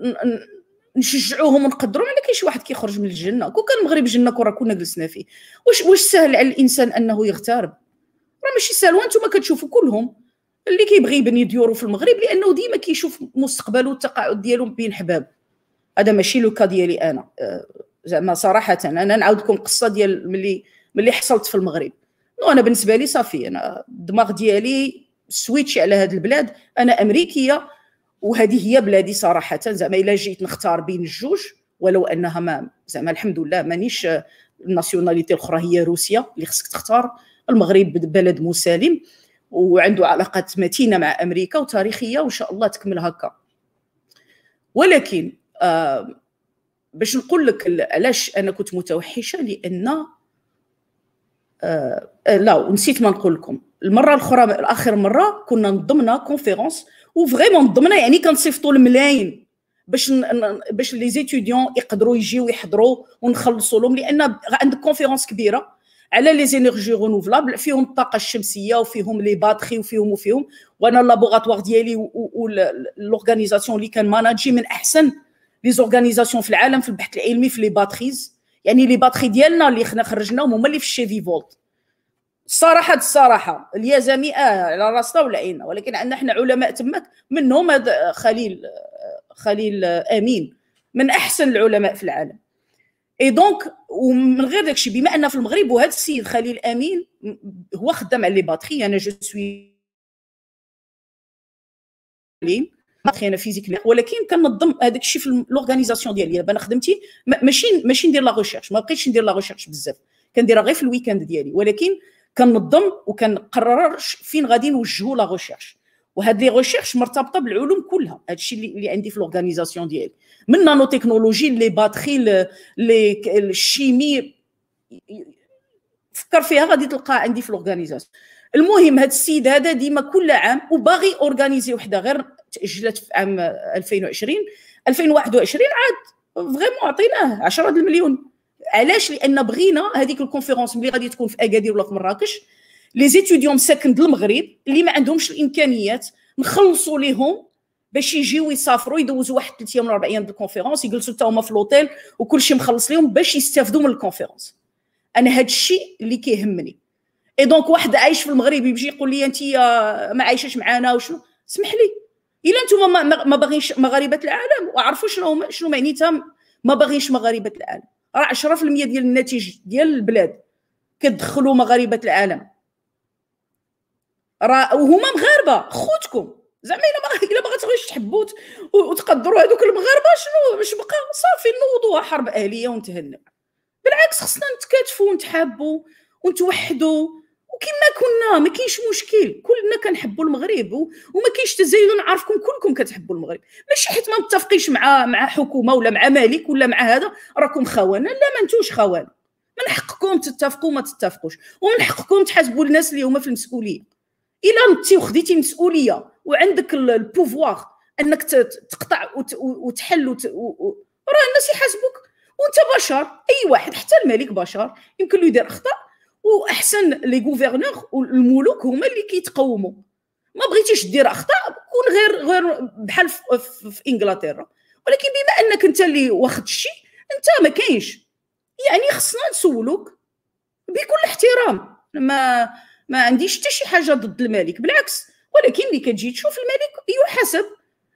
نشجعوهم ونقدروا على كاين شي واحد كيخرج من الجنه كون كان المغرب جنه كون كنا جلسنا فيه واش واش سهل على الانسان انه يغترب راه ماشي سهل وانتم كتشوفوا كلهم اللي كيبغي يبني ديورو في المغرب لانه ديما كيشوف مستقبله والتقاعد ديالو بين حباب هذا ماشي لو كا ديالي انا آه، زعما صراحه انا نعاود لكم قصه ديال ملي ملي حصلت في المغرب نو انا بالنسبه لي صافي انا الدماغ ديالي سويتش على هذه البلاد انا امريكيه وهذه هي بلادي صراحه زعما الا جيت نختار بين الجوج ولو انها ما زعما الحمد لله مانيش آه، الناسيوناليتي الاخرى هي روسيا اللي خصك تختار المغرب بلد مسالم وعنده علاقات متينه مع امريكا وتاريخيه وان شاء الله تكمل هكا ولكن آه باش نقول لك علاش انا كنت متوحشه لان آه لا ونسيت ما نقول لكم المره الاخرى اخر مره كنا نضمنا كونفيرونس وفريمون نضمنا يعني كنصيفطوا الملايين باش باش لي زيتيديون يقدروا يجيو يحضروا ونخلصوا لهم لان عندك كونفيرونس كبيره على لي زينيرجي رونوفلابل فيهم الطاقه الشمسيه وفيهم لي باتري وفيهم وفيهم وانا اللابوغاتوار ديالي والاورغانيزاسيون اللي كان ماناجي من احسن لي زورغانيزاسيون في العالم في البحث العلمي في لي باتريز يعني لي باتري ديالنا اللي خنا خرجناهم هما اللي في الشيفي فولت الصراحة الصراحة اليزامي اه على راسنا ولا عينا ولكن عندنا حنا علماء تماك منهم هذا خليل خليل آه، امين من احسن العلماء في العالم اي دونك ومن غير داكشي بما ان في المغرب وهذا السيد خليل امين هو خدام على لي باتري انا جو سوي باتري انا فيزيك ولكن كنظم هذاك الشيء في لورغانيزاسيون ديالي انا خدمتي ماشي ماشي ندير لا ريشيرش ما بقيتش ندير لا ريشيرش بزاف كنديرها غير في الويكاند ديالي ولكن كنظم وكنقرر فين غادي نوجهوا لا ريشيرش وهاد لي ريشيرش مرتبطه بالعلوم كلها هادشي اللي عندي في لورغانيزاسيون ديالي من نانو تكنولوجي لي باتري لي الشيمي فكر فيها غادي تلقاها عندي في لورغانيزاسيون المهم هاد السيد هذا ديما كل عام وباغي اورغانيزي وحده غير تاجلت في عام 2020 2021 عاد فريمون عطيناه 10 المليون علاش لان بغينا هذيك الكونفيرونس ملي غادي تكون في اكادير ولا في مراكش لي زيتيديون مساكن المغرب اللي ما عندهمش الامكانيات نخلصوا ليهم باش يجيو يسافروا يدوزوا واحد ثلاث ايام ولا اربع ايام بالكونفيرونس يجلسوا حتى هما في لوتيل وكل شيء مخلص ليهم باش يستافدوا من الكونفيرونس انا هذا الشيء اللي كيهمني اي دونك واحد عايش في المغرب يجي يقول لي انت آه، ما عايشاش معانا وشنو اسمح لي الا انتم ما, ما باغينش مغاربه العالم وعرفوا شنو شنو معنيتها ما باغيش مغاربه العالم راه 10% ديال الناتج ديال البلاد كتدخلوا مغاربه العالم راه وهما مغاربه خوتكم زعما الا الا بغا تغيش تحبوا وتقدروا هذوك المغاربه شنو مش بقى صافي نوضوها حرب اهليه ونتهنوا بالعكس خصنا نتكاتفوا ونتحابوا ونتوحدوا وكما كنا ما كاينش مشكل كلنا كنحبوا المغرب وما كاينش تزايد نعرفكم كلكم كتحبوا المغرب ماشي حيت ما متفقينش مع مع حكومه ولا مع ملك ولا مع هذا راكم خوانا لا ما نتوش خوان من حقكم تتفقوا ما تتفقوش ومن حقكم تحاسبوا الناس اللي هما في المسؤوليه الا نتي وخديتي مسؤوليه وعندك البوفوار انك تقطع وتحل راه الناس يحاسبوك وانت بشر اي واحد حتى الملك بشر يمكن له يدير اخطاء واحسن لي غوفرنور والملوك هما اللي كيتقوموا ما بغيتيش دير اخطاء كون غير غير بحال في, في انجلترا ولكن بما انك انت اللي واخد الشيء انت ما كاينش يعني خصنا نسولوك بكل احترام ما ما عنديش حتى شي حاجه ضد الملك بالعكس ولكن اللي كتجي تشوف الملك يحاسب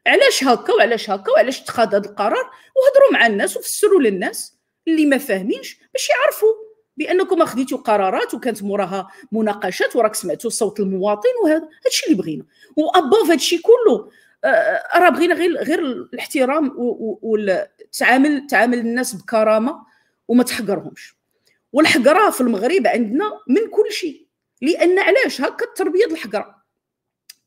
علاش هكا وعلاش هكا وعلاش اتخذ هذا القرار وهضروا مع الناس وفسروا للناس اللي ما فاهمينش باش يعرفوا بانكم اخذتوا قرارات وكانت موراها مناقشات وراك سمعتوا صوت المواطن وهذا هادشي اللي بغينا وابوف هادشي كله آه، آه، راه بغينا غير غير الاحترام والتعامل تعامل الناس بكرامه وما تحقرهمش والحقره في المغرب عندنا من كل شيء لان علاش هكا التربيه الحقره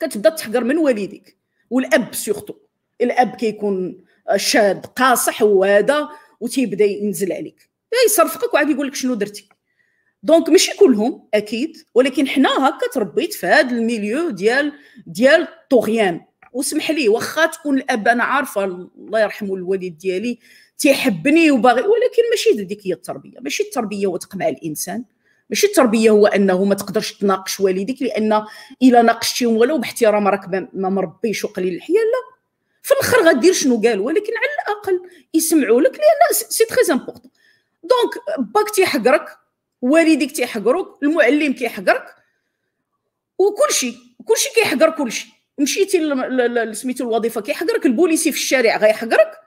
كتبدا تحقر من والديك والاب سيغتو الاب كيكون شاد قاصح وهذا وتيبدا ينزل عليك يصرفقك وعاد يقول لك شنو درتي دونك ماشي كلهم اكيد ولكن حنا هكا تربيت في هذا الميليو ديال ديال الطغيان وسمح لي واخا تكون الاب انا عارفه الله يرحمه الوالد ديالي تيحبني وباغي ولكن ماشي هذيك هي التربيه ماشي التربيه وتقمع الانسان ماشي التربيه هو انه ما تقدرش تناقش والديك لان الا ناقشتيهم ولو باحترام راك ما مربيش وقليل الحياه لا في الاخر غدير شنو قال ولكن على الاقل يسمعوا لك لان سي تري امبورطون دونك باك تيحقرك والديك تيحقروك المعلم كيحقرك وكل شيء كل شيء كيحقر كل شيء مشيتي سميتو الوظيفه كيحقرك البوليسي في الشارع غيحقرك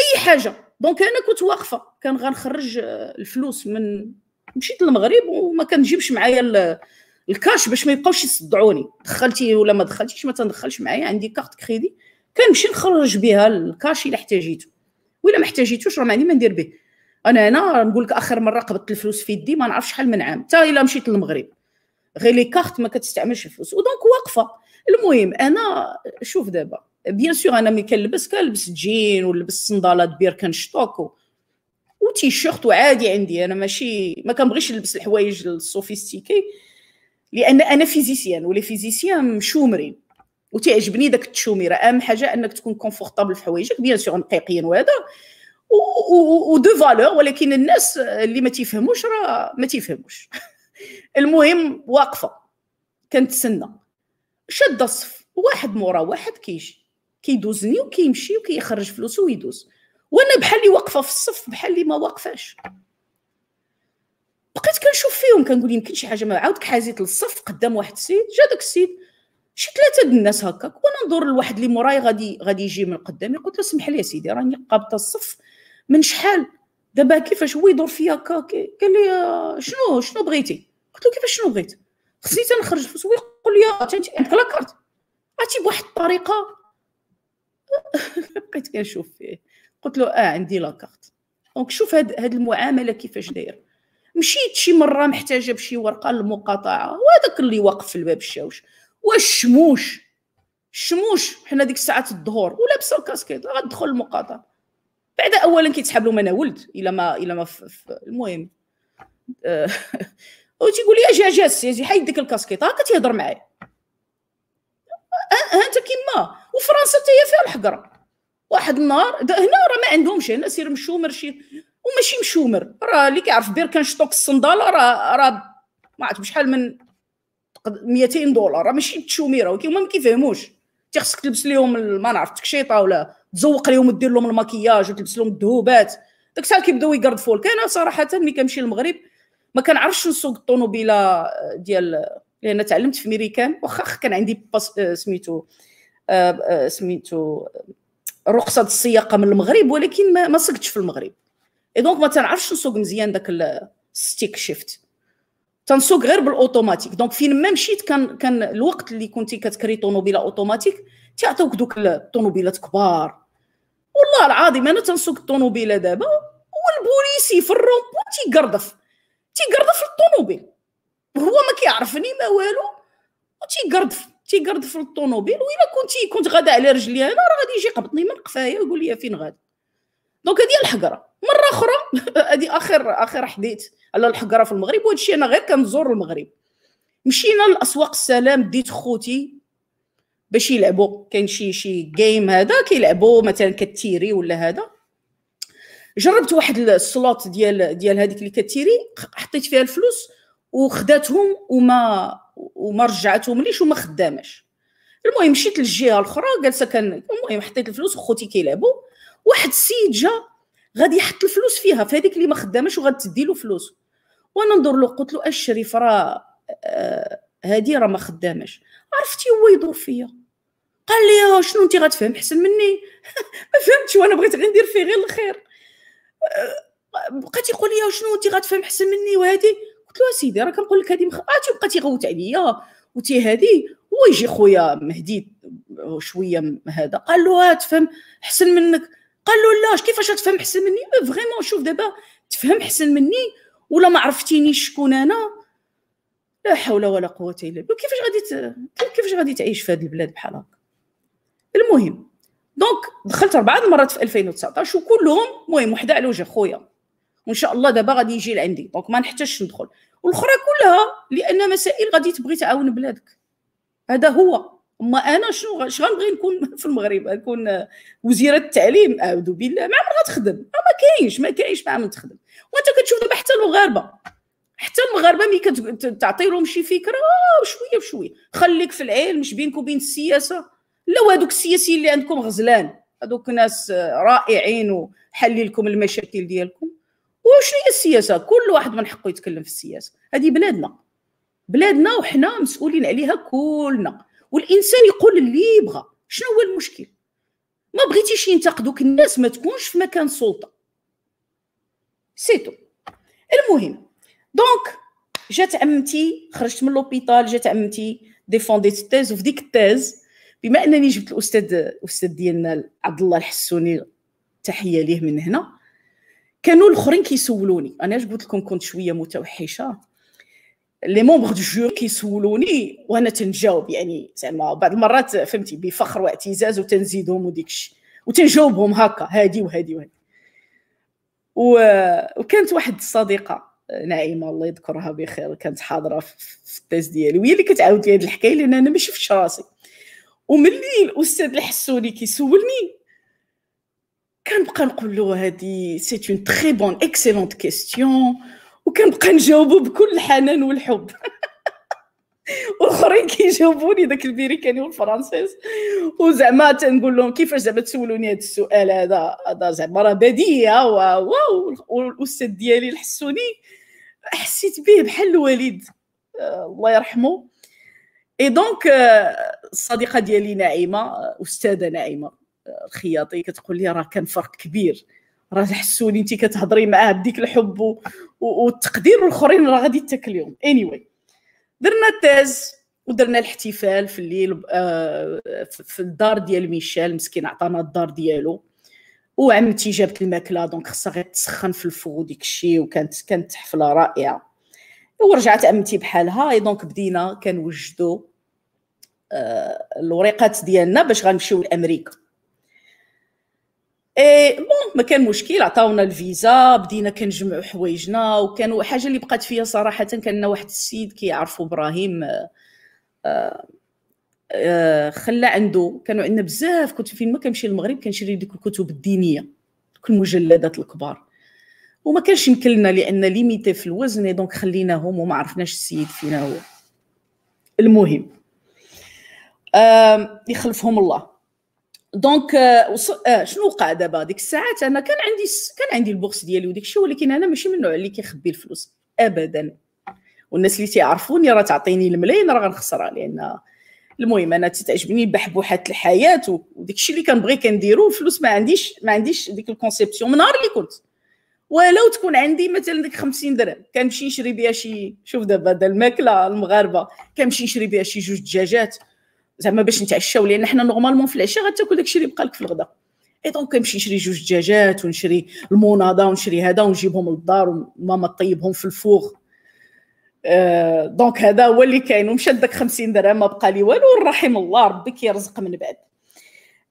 اي حاجه دونك انا كنت واقفه كان غنخرج آه، الفلوس من مشيت للمغرب وما كنجيبش معايا الكاش باش ما يبقاوش يصدعوني دخلتي ولا ما دخلتيش ما تندخلش معايا عندي كارت كريدي كنمشي نخرج بها الكاش الا احتاجيته ولا ما احتاجيتوش راه ما عندي ما ندير به انا هنا نقول لك اخر مره قبضت الفلوس في يدي ما نعرف شحال من عام حتى الا مشيت للمغرب غير لي كارت ما كتستعملش الفلوس ودونك واقفه المهم انا شوف دابا بيان سور انا ملي كنلبس كنلبس جين ولبس صندالات بير كنشطوك وتي شيرت وعادي عندي انا ماشي ما كنبغيش نلبس الحوايج السوفيستيكي لان انا فيزيسيان ولي فيزيسيان مشومرين وتعجبني داك التشوميره اهم حاجه انك تكون كونفورطابل في حوايجك بيان سور نقيقيا وهذا ودو فالور ولكن الناس اللي ما تيفهموش راه ما تيفهموش المهم واقفه كنتسنى شاده الصف واحد مورا واحد كيجي كيدوزني وكيمشي وكيخرج فلوسه ويدوز وانا بحالي واقفه في الصف بحالي ما واقفاش بقيت كنشوف فيهم كنقول يمكن شي حاجه ما عاود كحازيت للصف قدام واحد السيد جا داك السيد شي ثلاثه د الناس هكاك وانا ندور لواحد اللي موراي غادي غادي يجي من قدامي قلت له سمح لي يا سيدي راني قابطه الصف من شحال دابا كيفاش هو يدور فيا هكا قال لي آه، شنو شنو بغيتي قلت له كيفاش شنو بغيت خصني تنخرج فلوس هو يقول لي انت آه، عندك لاكارت عرفتي بواحد الطريقه بقيت كنشوف فيه قلت له اه عندي لاكارت دونك شوف هاد, هاد المعامله كيفاش داير مشيت شي مره محتاجه بشي ورقه للمقاطعه وهذاك اللي واقف في الباب الشاوش واش شموش شموش حنا ديك الساعات الظهور ولابسه الكاسكيت غادخل المقاطعه بعد اولا كيتسحب لهم انا ولد الا ما الا ما ف... ف... المهم آه, وتيقول لي اجي اجي السيزي حيد ديك الكاسكيت هاكا تيهضر معايا ها آه, آه, انت كيما وفرنسا حتى هي فيها الحقره واحد النهار هنا راه ما عندهمش هنا سير مشومر شي وماشي مشومر راه اللي كيعرف بير شطوك الصنداله راه راه ما عرفت بشحال من 200 دولار راه ماشي تشوميره ولكن هما ما كيفهموش تيخصك تلبس لهم ما نعرف التكشيطه ولا تزوق لهم ودير لهم المكياج وتلبس لهم الذهوبات داك الساعه كيبداو يقرضفوا لك انا صراحه ملي كنمشي للمغرب ما كنعرفش نسوق الطوموبيله آه، ديال لان تعلمت في ميريكان واخا كان عندي باس آه، سميتو آه، سميتو رخصه السياقه من المغرب ولكن ما, ما سقتش في المغرب اي دونك ما تنعرفش نسوق مزيان داك الستيك شيفت تنسوق غير بالاوتوماتيك دونك فين ما مشيت كان كان الوقت اللي كنتي كتكري طوموبيله اوتوماتيك تيعطيوك دوك الطوموبيلات كبار والله العظيم انا تنسوق الطوموبيله دابا والبوليسي في الرومبو تيقرضف تيقرضف الطوموبيل وهو ما كيعرفني ما والو وتيقردف تيقرد في الطوموبيل والا كنتي كنت غادا على رجلي انا راه غادي يجي يقبطني من قفايا ويقول لي فين غادي دونك هذه الحقره مره اخرى هذه اخر اخر حديث على الحقره في المغرب وهذا الشيء انا غير كنزور المغرب مشينا لاسواق السلام ديت خوتي باش يلعبوا كاين شي شي جيم هذا كيلعبوا مثلا كتيري ولا هذا جربت واحد السلوت ديال ديال هذيك اللي كتيري حطيت فيها الفلوس وخداتهم وما وما رجعتهم ليش وما خداماش المهم مشيت للجهه الاخرى جالسه كان المهم حطيت الفلوس وخوتي كيلعبوا واحد السيد جا غادي يحط الفلوس فيها في هذيك اللي ما خداماش وغتدي له فلوس وانا ندور له قلت له الشريف راه آه، هادي راه ما خداماش عرفتي هو يدور فيا قال لي آه، شنو انت غتفهم احسن مني ما فهمتش وانا بغيت غير ندير فيه غير الخير آه، بقيت يقول لي شنو انت غتفهم احسن مني وهذه قلت له سيدي راه كنقول لك هذه مخبات آه, وبقى تيغوت عليا وتي هذه هو يجي خويا مهدي شويه هذا قال له آه, تفهم احسن منك قال له لا كيفاش تفهم احسن مني أه, فريمون شوف دابا تفهم احسن مني ولا ما عرفتينيش شكون انا لا حول ولا قوه الا بالله كيفاش غادي كيفاش غادي تعيش في هذه البلاد بحال هكا المهم دونك دخلت اربعه المرات في 2019 وكلهم المهم وحده على وجه خويا وان شاء الله دابا غادي يجي لعندي دونك ما نحتاجش ندخل والاخرى كلها لان مسائل غادي تبغي تعاون بلادك هذا هو اما انا شنو اش غنبغي نكون في المغرب نكون وزيره التعليم اعوذ بالله ما عمرها تخدم ما كاينش ما كاينش ما عمر تخدم وانت كتشوف دابا حتى المغاربه حتى المغاربه ملي كتعطي لهم شي فكره آه، شويه بشويه خليك في العلم بينك وبين السياسه لا وهذوك السياسيين اللي عندكم غزلان هذوك ناس رائعين وحللكم لكم المشاكل ديالكم وشنو هي السياسه كل واحد من حقه يتكلم في السياسه هذه بلادنا بلادنا وحنا مسؤولين عليها كلنا والانسان يقول اللي يبغى شنو هو المشكل ما بغيتيش ينتقدوك الناس ما تكونش في مكان سلطه سيتو المهم دونك جات عمتي خرجت من لوبيتال جات عمتي ديفونديت التاز وفي ديك التاز بما انني جبت الاستاذ الاستاذ ديالنا عبد الله الحسوني تحيه ليه من هنا كانوا الاخرين كيسولوني انا اش قلت لكم كنت شويه متوحشه لي مونبر دو جور كيسولوني وانا تنجاوب يعني زعما بعض المرات فهمتي بفخر واعتزاز وتنزيدهم وديك وتنجاوبهم هكا هادي وهادي وهادي و... وكانت واحد الصديقه نعيمه الله يذكرها بخير كانت حاضره في التاز ديالي وهي اللي كتعاود لي هذه الحكايه لان انا ما شفتش راسي وملي الاستاذ الحسوني كيسولني كنبقى نقول له هذه سي اون تري بون اكسلونت كيستيون وكنبقى نجاوبو بكل الحنان والحب والاخرين كيجاوبوني داك البيريكاني والفرنسيس وزعما تنقول لهم كيفاش زعما تسولوني هذا السؤال هذا هذا زعما راه بديهه واو والاستاذ ديالي الحسوني حسيت به بحال الوالد آه، الله يرحمه اي دونك الصديقه ديالي نعيمه استاذه نعيمه الخياطي كتقول لي راه كان فرق كبير راه تحسوني انت كتهضري معاه بديك الحب والتقدير الاخرين راه غادي اليوم اني anyway. درنا التاز ودرنا الاحتفال في الليل آه، في الدار ديال ميشيل مسكين عطانا الدار ديالو وعمتي جابت الماكله دونك خصها غير تسخن في الفو وديك الشيء وكانت كانت حفله رائعه ورجعت عمتي بحالها دونك بدينا كنوجدوا آه، الوريقات ديالنا باش غنمشيو لامريكا اي بون ما كان مشكل عطاونا الفيزا بدينا كنجمعوا حوايجنا وكانوا حاجه اللي بقات فيا صراحه كان واحد السيد كيعرفو ابراهيم آه، آه، خلى عنده كانوا عندنا بزاف كنت فين ما كنمشي للمغرب كنشري ديك الكتب الدينيه كل المجلدات الكبار وما كانش يمكننا لان ليميتي في الوزن دونك خليناهم وما عرفناش السيد فينا هو المهم يخلفهم الله دونك آه، آه، شنو وقع دابا ديك الساعات انا كان عندي كان عندي البورس ديالي وديك الشيء ولكن انا ماشي من النوع اللي كيخبي الفلوس ابدا والناس اللي تيعرفوني راه تعطيني الملايين راه غنخسرها لان المهم انا تتعجبني بحبوحات الحياه وديك الشيء اللي كنبغي كنديرو الفلوس ما عنديش ما عنديش ديك الكونسيبسيون من نهار اللي كنت ولو تكون عندي مثلا ديك 50 درهم كنمشي نشري بها شي شوف دابا الماكله المغاربه كنمشي نشري بها شي جوج دجاجات زعما باش نتعشاو لان حنا نورمالمون في العشاء غتاكل داكشي اللي بقى لك في الغداء اي دونك كنمشي نشري جوج دجاجات ونشري الموناضه ونشري هذا ونجيبهم للدار وماما طيبهم في الفوغ دونك هذا هو اللي كاين ومشات داك 50 درهم ما بقى لي والو رحم الله ربي كيرزق من بعد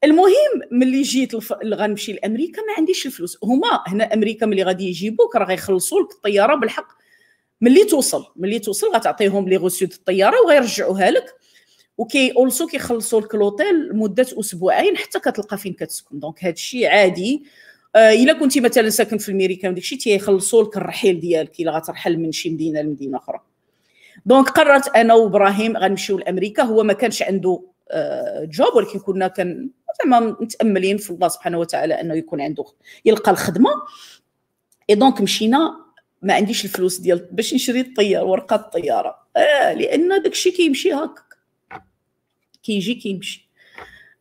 المهم ملي جيت الف... غنمشي لامريكا ما عنديش الفلوس هما هنا امريكا ملي غادي يجيبوك راه غيخلصوا لك الطياره بالحق ملي توصل ملي توصل غتعطيهم لي غوسيو الطياره وغيرجعوها لك وكي اولسو كيخلصوا لك لوطيل مده اسبوعين حتى كتلقى فين كتسكن دونك هذا الشيء عادي آه الا كنتي مثلا ساكن في الميريكان وداك الشيء تيخلصوا لك الرحيل ديالك الا غترحل من شي مدينه لمدينه اخرى دونك قررت انا وابراهيم غنمشيو لامريكا هو ما كانش عنده آه جوب ولكن كنا كان زعما متاملين في الله سبحانه وتعالى انه يكون عنده يلقى الخدمه اي دونك مشينا ما عنديش الفلوس ديال باش نشري الطيار ورقه الطياره آه لان داكشي كيمشي هكا كيجي كي كيمشي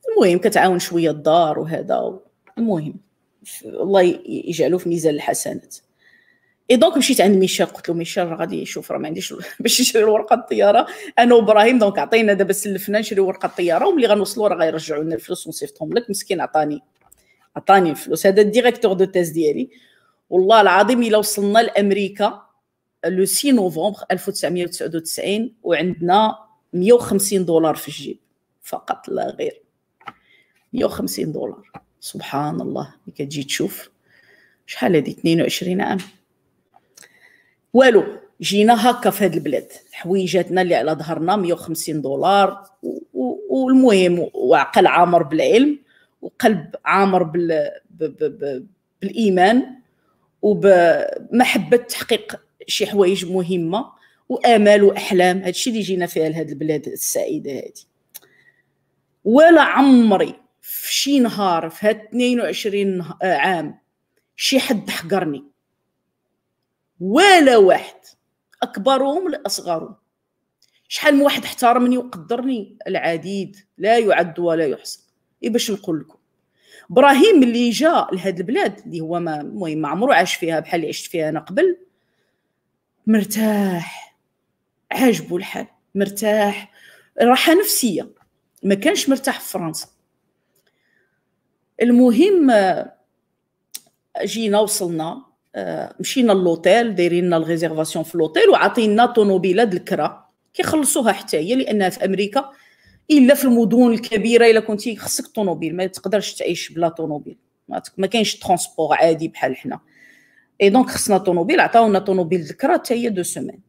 المهم كتعاون شويه الدار وهذا المهم الله يجعلو في ميزان الحسنات اي دونك مشيت عند ميشيل قلت له ميشيل غادي يشوف راه ما عنديش باش نشري ورقه الطياره انا وابراهيم دونك عطينا دابا سلفنا نشري ورقه الطياره وملي غنوصلوا راه غيرجعوا لنا الفلوس ونصيفطهم لك مسكين عطاني عطاني الفلوس هذا الديريكتور دو تاز ديالي والله العظيم الا وصلنا لامريكا لو 6 نوفمبر 1999 وعندنا 150 دولار في الجيب فقط لا غير 150 دولار سبحان الله كتجي تشوف شحال هادي 22 عام والو جينا هكا في هاد البلاد حويجاتنا اللي على ظهرنا 150 دولار والمهم وعقل عامر بالعلم وقلب عامر بال... بالايمان وبمحبه تحقيق شي حوايج مهمه وامال واحلام هادشي اللي جينا فيها لهاد البلاد السعيده هذه ولا عمري في شي نهار في هاد 22 آه، عام شي حد حقرني ولا واحد اكبرهم لاصغرهم شحال من واحد احترمني وقدرني العديد لا يعد ولا يحصى اي باش نقول لكم ابراهيم اللي جا لهاد البلاد اللي هو ما المهم ما عمرو عاش فيها بحال اللي عشت فيها انا قبل مرتاح عاجبو الحال مرتاح راحه نفسيه ما كانش مرتاح في فرنسا المهم جينا وصلنا آه، مشينا للوتيل دايرين لنا الريزيرفاسيون في لوتيل وعاطينا طوموبيله الكرا كيخلصوها حتى هي لانها في امريكا الا في المدن الكبيره الا كنتي خصك طوموبيل ما تقدرش تعيش بلا طوموبيل ما كاينش ترونسبور عادي بحال حنا اي دونك خصنا طوموبيل عطاونا طوموبيل الكرا حتى هي دو سيمين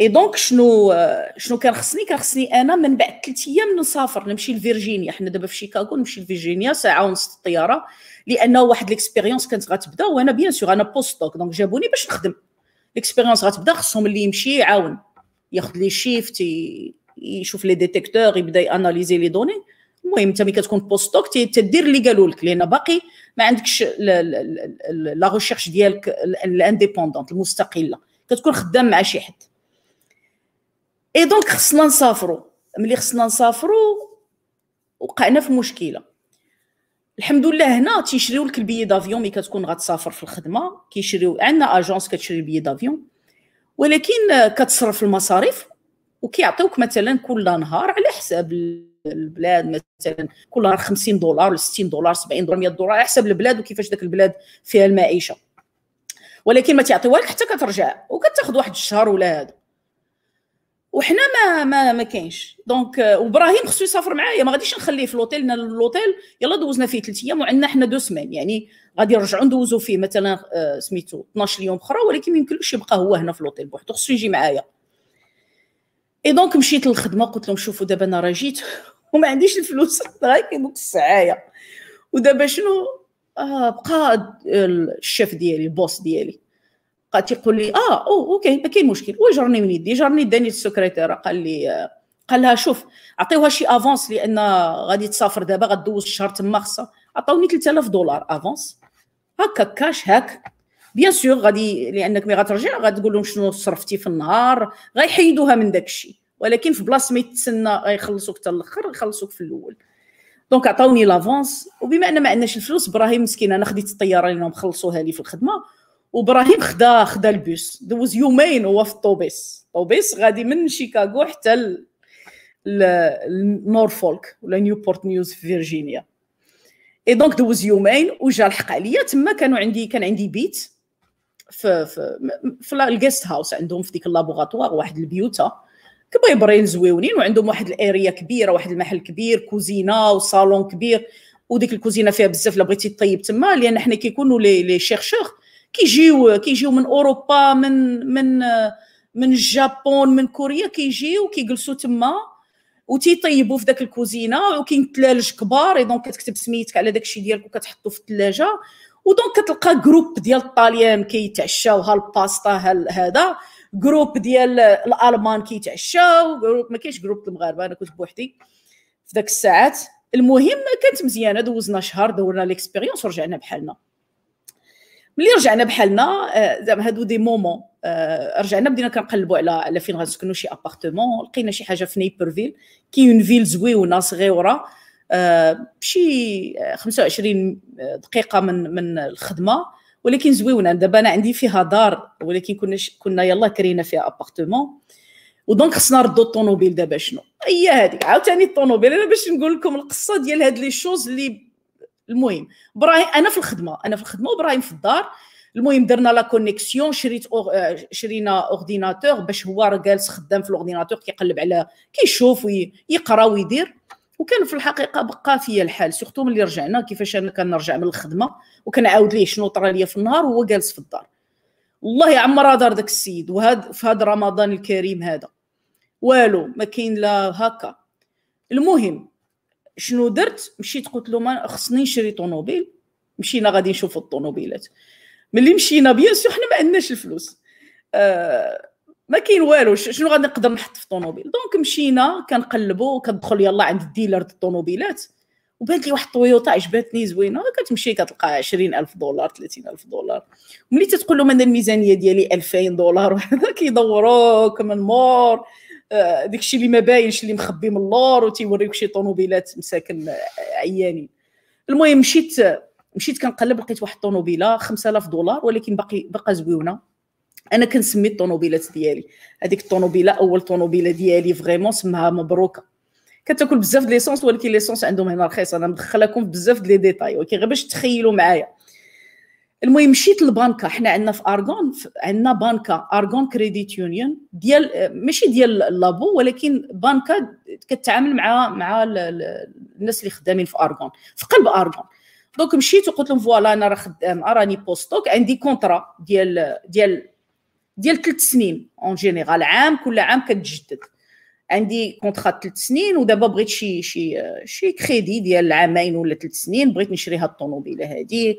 اي دونك شنو آه، شنو كان خصني كان خصني انا من بعد ثلاث ايام نسافر نمشي لفيرجينيا حنا دابا في شيكاغو نمشي لفيرجينيا ساعه ونص الطياره لانه واحد ليكسبيريونس كانت غتبدا وانا بيان سور انا بوستوك دونك جابوني باش نخدم ليكسبيريونس غتبدا خصهم اللي يمشي يعاون ياخذ لي شيفت يشوف لي ديتيكتور يبدا ياناليزي لي دوني المهم انت ملي كتكون بوستوك تدير اللي قالوا لك لان باقي ما عندكش لا ريشيرش ديالك الانديبوندونت المستقله كتكون خدام مع شي حد اي دونك خصنا نسافروا ملي خصنا نسافروا وقعنا في مشكله الحمد لله هنا تيشريو لك البيي دافيون ملي كتكون غتسافر في الخدمه كيشريو عندنا اجونس كتشري البيي دافيون ولكن آه، كتصرف المصاريف وكيعطيوك مثلا كل نهار على حساب البلاد مثلا كل نهار 50 دولار 60 دولار 70 دولار 100 دولار على حساب البلاد وكيفاش داك البلاد فيها المعيشه ولكن ما تيعطيوها لك حتى كترجع وكتاخذ واحد الشهر ولا هذا وحنا ما ما ما كاينش دونك آه، وابراهيم خصو يسافر معايا ما غاديش نخليه في لوتيل لوتيل يلا دوزنا فيه ثلاث ايام وعندنا حنا دو سمان يعني غادي نرجعوا ندوزو فيه مثلا آه، سميتو 12 يوم اخرى ولكن ما يمكنلوش يبقى هو هنا في لوتيل بوحدو خصو يجي معايا اي دونك مشيت للخدمه قلت لهم شوفوا دابا انا راه جيت وما عنديش الفلوس راه كيدوك السعايه ودابا شنو آه بقى آه، الشيف ديالي البوس ديالي قال تيقول لي اه او اوكي ما كاين مشكل وجرني من يدي جرني داني للسكرتيره قال لي قال لها شوف عطيوها شي افونس لان غادي تسافر دابا غدوز الشهر تما خصها عطاوني 3000 دولار افونس هكا كاش هاك بيان سور غادي لانك مي غترجع غتقول لهم شنو صرفتي في النهار غيحيدوها من داك الشيء ولكن في بلاصه ما يتسنى غيخلصوك حتى الاخر يخلصوك في الاول دونك عطاوني لافونس وبما ان ما عندناش الفلوس ابراهيم مسكين انا خديت الطياره لانهم خلصوها لي في الخدمه وابراهيم خدا خدا البوس دوز يومين هو في الطوبيس الطوبيس غادي من شيكاغو حتى لنورفولك ولا نيوبورت نيوز في فيرجينيا اي دونك دوز يومين وجا لحق عليا تما كانوا عندي كان عندي بيت في في في الجيست هاوس عندهم في ديك اللابوغاتوار واحد البيوته كبيبرين زويونين وعندهم واحد الاريا كبيره واحد المحل كبير كوزينه وصالون كبير وديك الكوزينه فيها بزاف لا بغيتي طيب تما لان حنا كيكونوا لي لي شيرشور كيجيو كيجيو من اوروبا من من من الجابون من كوريا كيجيو كيجلسوا تما وتيطيبوا في داك الكوزينه وكاين ثلاج كبار دونك كتكتب سميتك على داك الشيء ديالك وكتحطو في الثلاجه ودونك كتلقى جروب ديال الطاليان كيتعشاو هالباستا هال هذا جروب ديال الالمان كيتعشاو جروب ما كاينش جروب المغاربه انا كنت بوحدي في داك الساعات المهم كانت مزيانه دوزنا شهر دورنا ليكسبيريونس ورجعنا بحالنا ملي رجعنا بحالنا آه، زعما هادو دي مومون آه، رجعنا بدينا كنقلبوا على على فين غنسكنوا شي ابارتمون لقينا شي حاجه في نيبرفيل كي اون فيل زويونه صغيره آه، شي 25 دقيقه من من الخدمه ولكن زويونه دابا انا عندي فيها دار ولكن كنا كنا يلا كرينا فيها ابارتمون ودونك خصنا نردو الطوموبيل دابا شنو هي هذيك عاوتاني الطوموبيل انا باش نقول لكم القصه ديال هاد لي شوز اللي المهم براهيم انا في الخدمه انا في الخدمه وابراهيم في الدار المهم درنا لا كونيكسيون شريت أغ... آه، شرينا اورديناتور باش هو راه جالس خدام في الاورديناتور كيقلب على كيشوف ويقرا ويدير وكان في الحقيقه بقى فيا الحال سورتو ملي رجعنا كيفاش انا كنرجع من الخدمه وكنعاود ليه شنو طرا ليا في النهار وهو جالس في الدار والله عمرها دار داك السيد وهاد في هاد رمضان الكريم هذا والو ما كاين لا هكا المهم شنو درت مشيت قلت له ما خصني نشري طوموبيل مشينا غادي نشوفوا الطوموبيلات ملي مشينا بيان سور حنا ما عندناش الفلوس آه ما كاين والو شنو غادي نقدر نحط في الطوموبيل دونك مشينا كنقلبوا كندخل يلا عند الديلر ديال الطوموبيلات وبانت لي واحد الطويوطا عجبتني زوينه كتمشي كتلقى 20000 دولار 30000 دولار ملي تتقول لهم انا الميزانيه ديالي 2000 دولار وهذا كيدوروك من مور داك الشيء اللي ما باينش اللي مخبي من اللور وتيوريوك شي طوموبيلات مساكن عيانين المهم مشيت مشيت كنقلب لقيت واحد الطوموبيله 5000 دولار ولكن باقي باقا زويونه انا كنسمي الطوموبيلات ديالي هذيك الطوموبيله اول طوموبيله ديالي فريمون سماها مبروكه كتاكل بزاف ديال ليسونس ولكن ليسونس عندهم هنا رخيصه انا مدخلاكم بزاف ديال لي ديتاي ولكن غير باش تخيلوا معايا المهم مشيت للبنكه حنا عندنا في ارغون عندنا بنكه ارغون كريديت يونيون ديال ماشي ديال لابو ولكن بنكه كتعامل مع مع الناس اللي خدامين في ارغون في قلب ارغون دونك مشيت وقلت لهم فوالا انا راه خدام راني بوستوك عندي كونترا ديال ديال ديال ثلاث سنين اون جينيرال عام كل عام كتجدد عندي كونترا ثلاث سنين ودابا بغيت شي شي شي كريدي ديال عامين ولا ثلاث سنين بغيت نشري هاد الطوموبيله هادي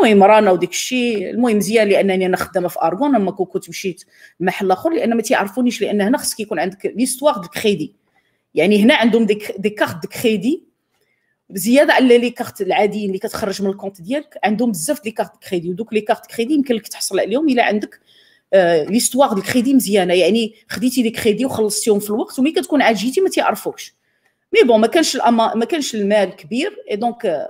المهم رانا وديك الشيء المهم مزيان لانني انا خدامه في ارغون اما كون كنت مشيت محل اخر لان ما تيعرفونيش لان هنا خصك يكون عندك ليستواغ دو كريدي يعني هنا عندهم ديك دي كارت دو كريدي بزياده على لي كارت العاديين اللي كتخرج من الكونت ديالك عندهم بزاف لي كارت كريدي ودوك لي كارت كريدي يمكن لك تحصل عليهم الا عندك ليستواغ دو كريدي مزيانه يعني خديتي لي كريدي وخلصتيهم في الوقت ومي كتكون عاد جيتي ما تيعرفوكش مي بون ما كانش ما كانش المال كبير اي آه، دونك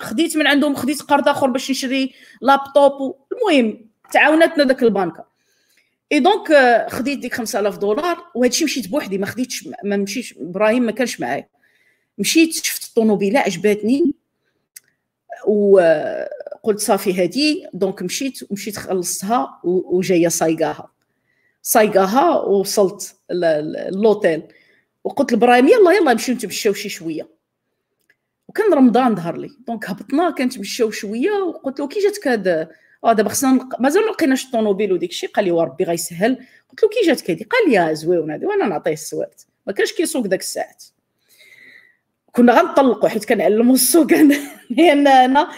خديت من عندهم خديت قرض اخر باش نشري لابتوب المهم تعاونتنا داك البنكه اي دونك خديت ديك 5000 دولار وهادشي مشيت بوحدي ما خديتش ما مشيتش ابراهيم ما كانش معايا مشيت شفت الطوموبيله عجباتني وقلت آه، صافي هادي دونك مشيت ومشيت خلصتها وجايه صايقاها صايقاها وصلت للوتيل وقلت لابراهيم يلا يلا نمشيو نتمشاو شي شويه وكان رمضان ظهر لي دونك هبطنا كنتمشاو شويه وقلت له كي جاتك هاد اه دابا خصنا مازال ما لقيناش الطوموبيل وديك الشيء قال لي وربي غيسهل قلت له كي جاتك هادي قال لي زويون هادي وانا نعطيه السوارت ما كانش كيسوق داك الساعات كنا غنطلقوا حيت كنعلموا السوق لان انا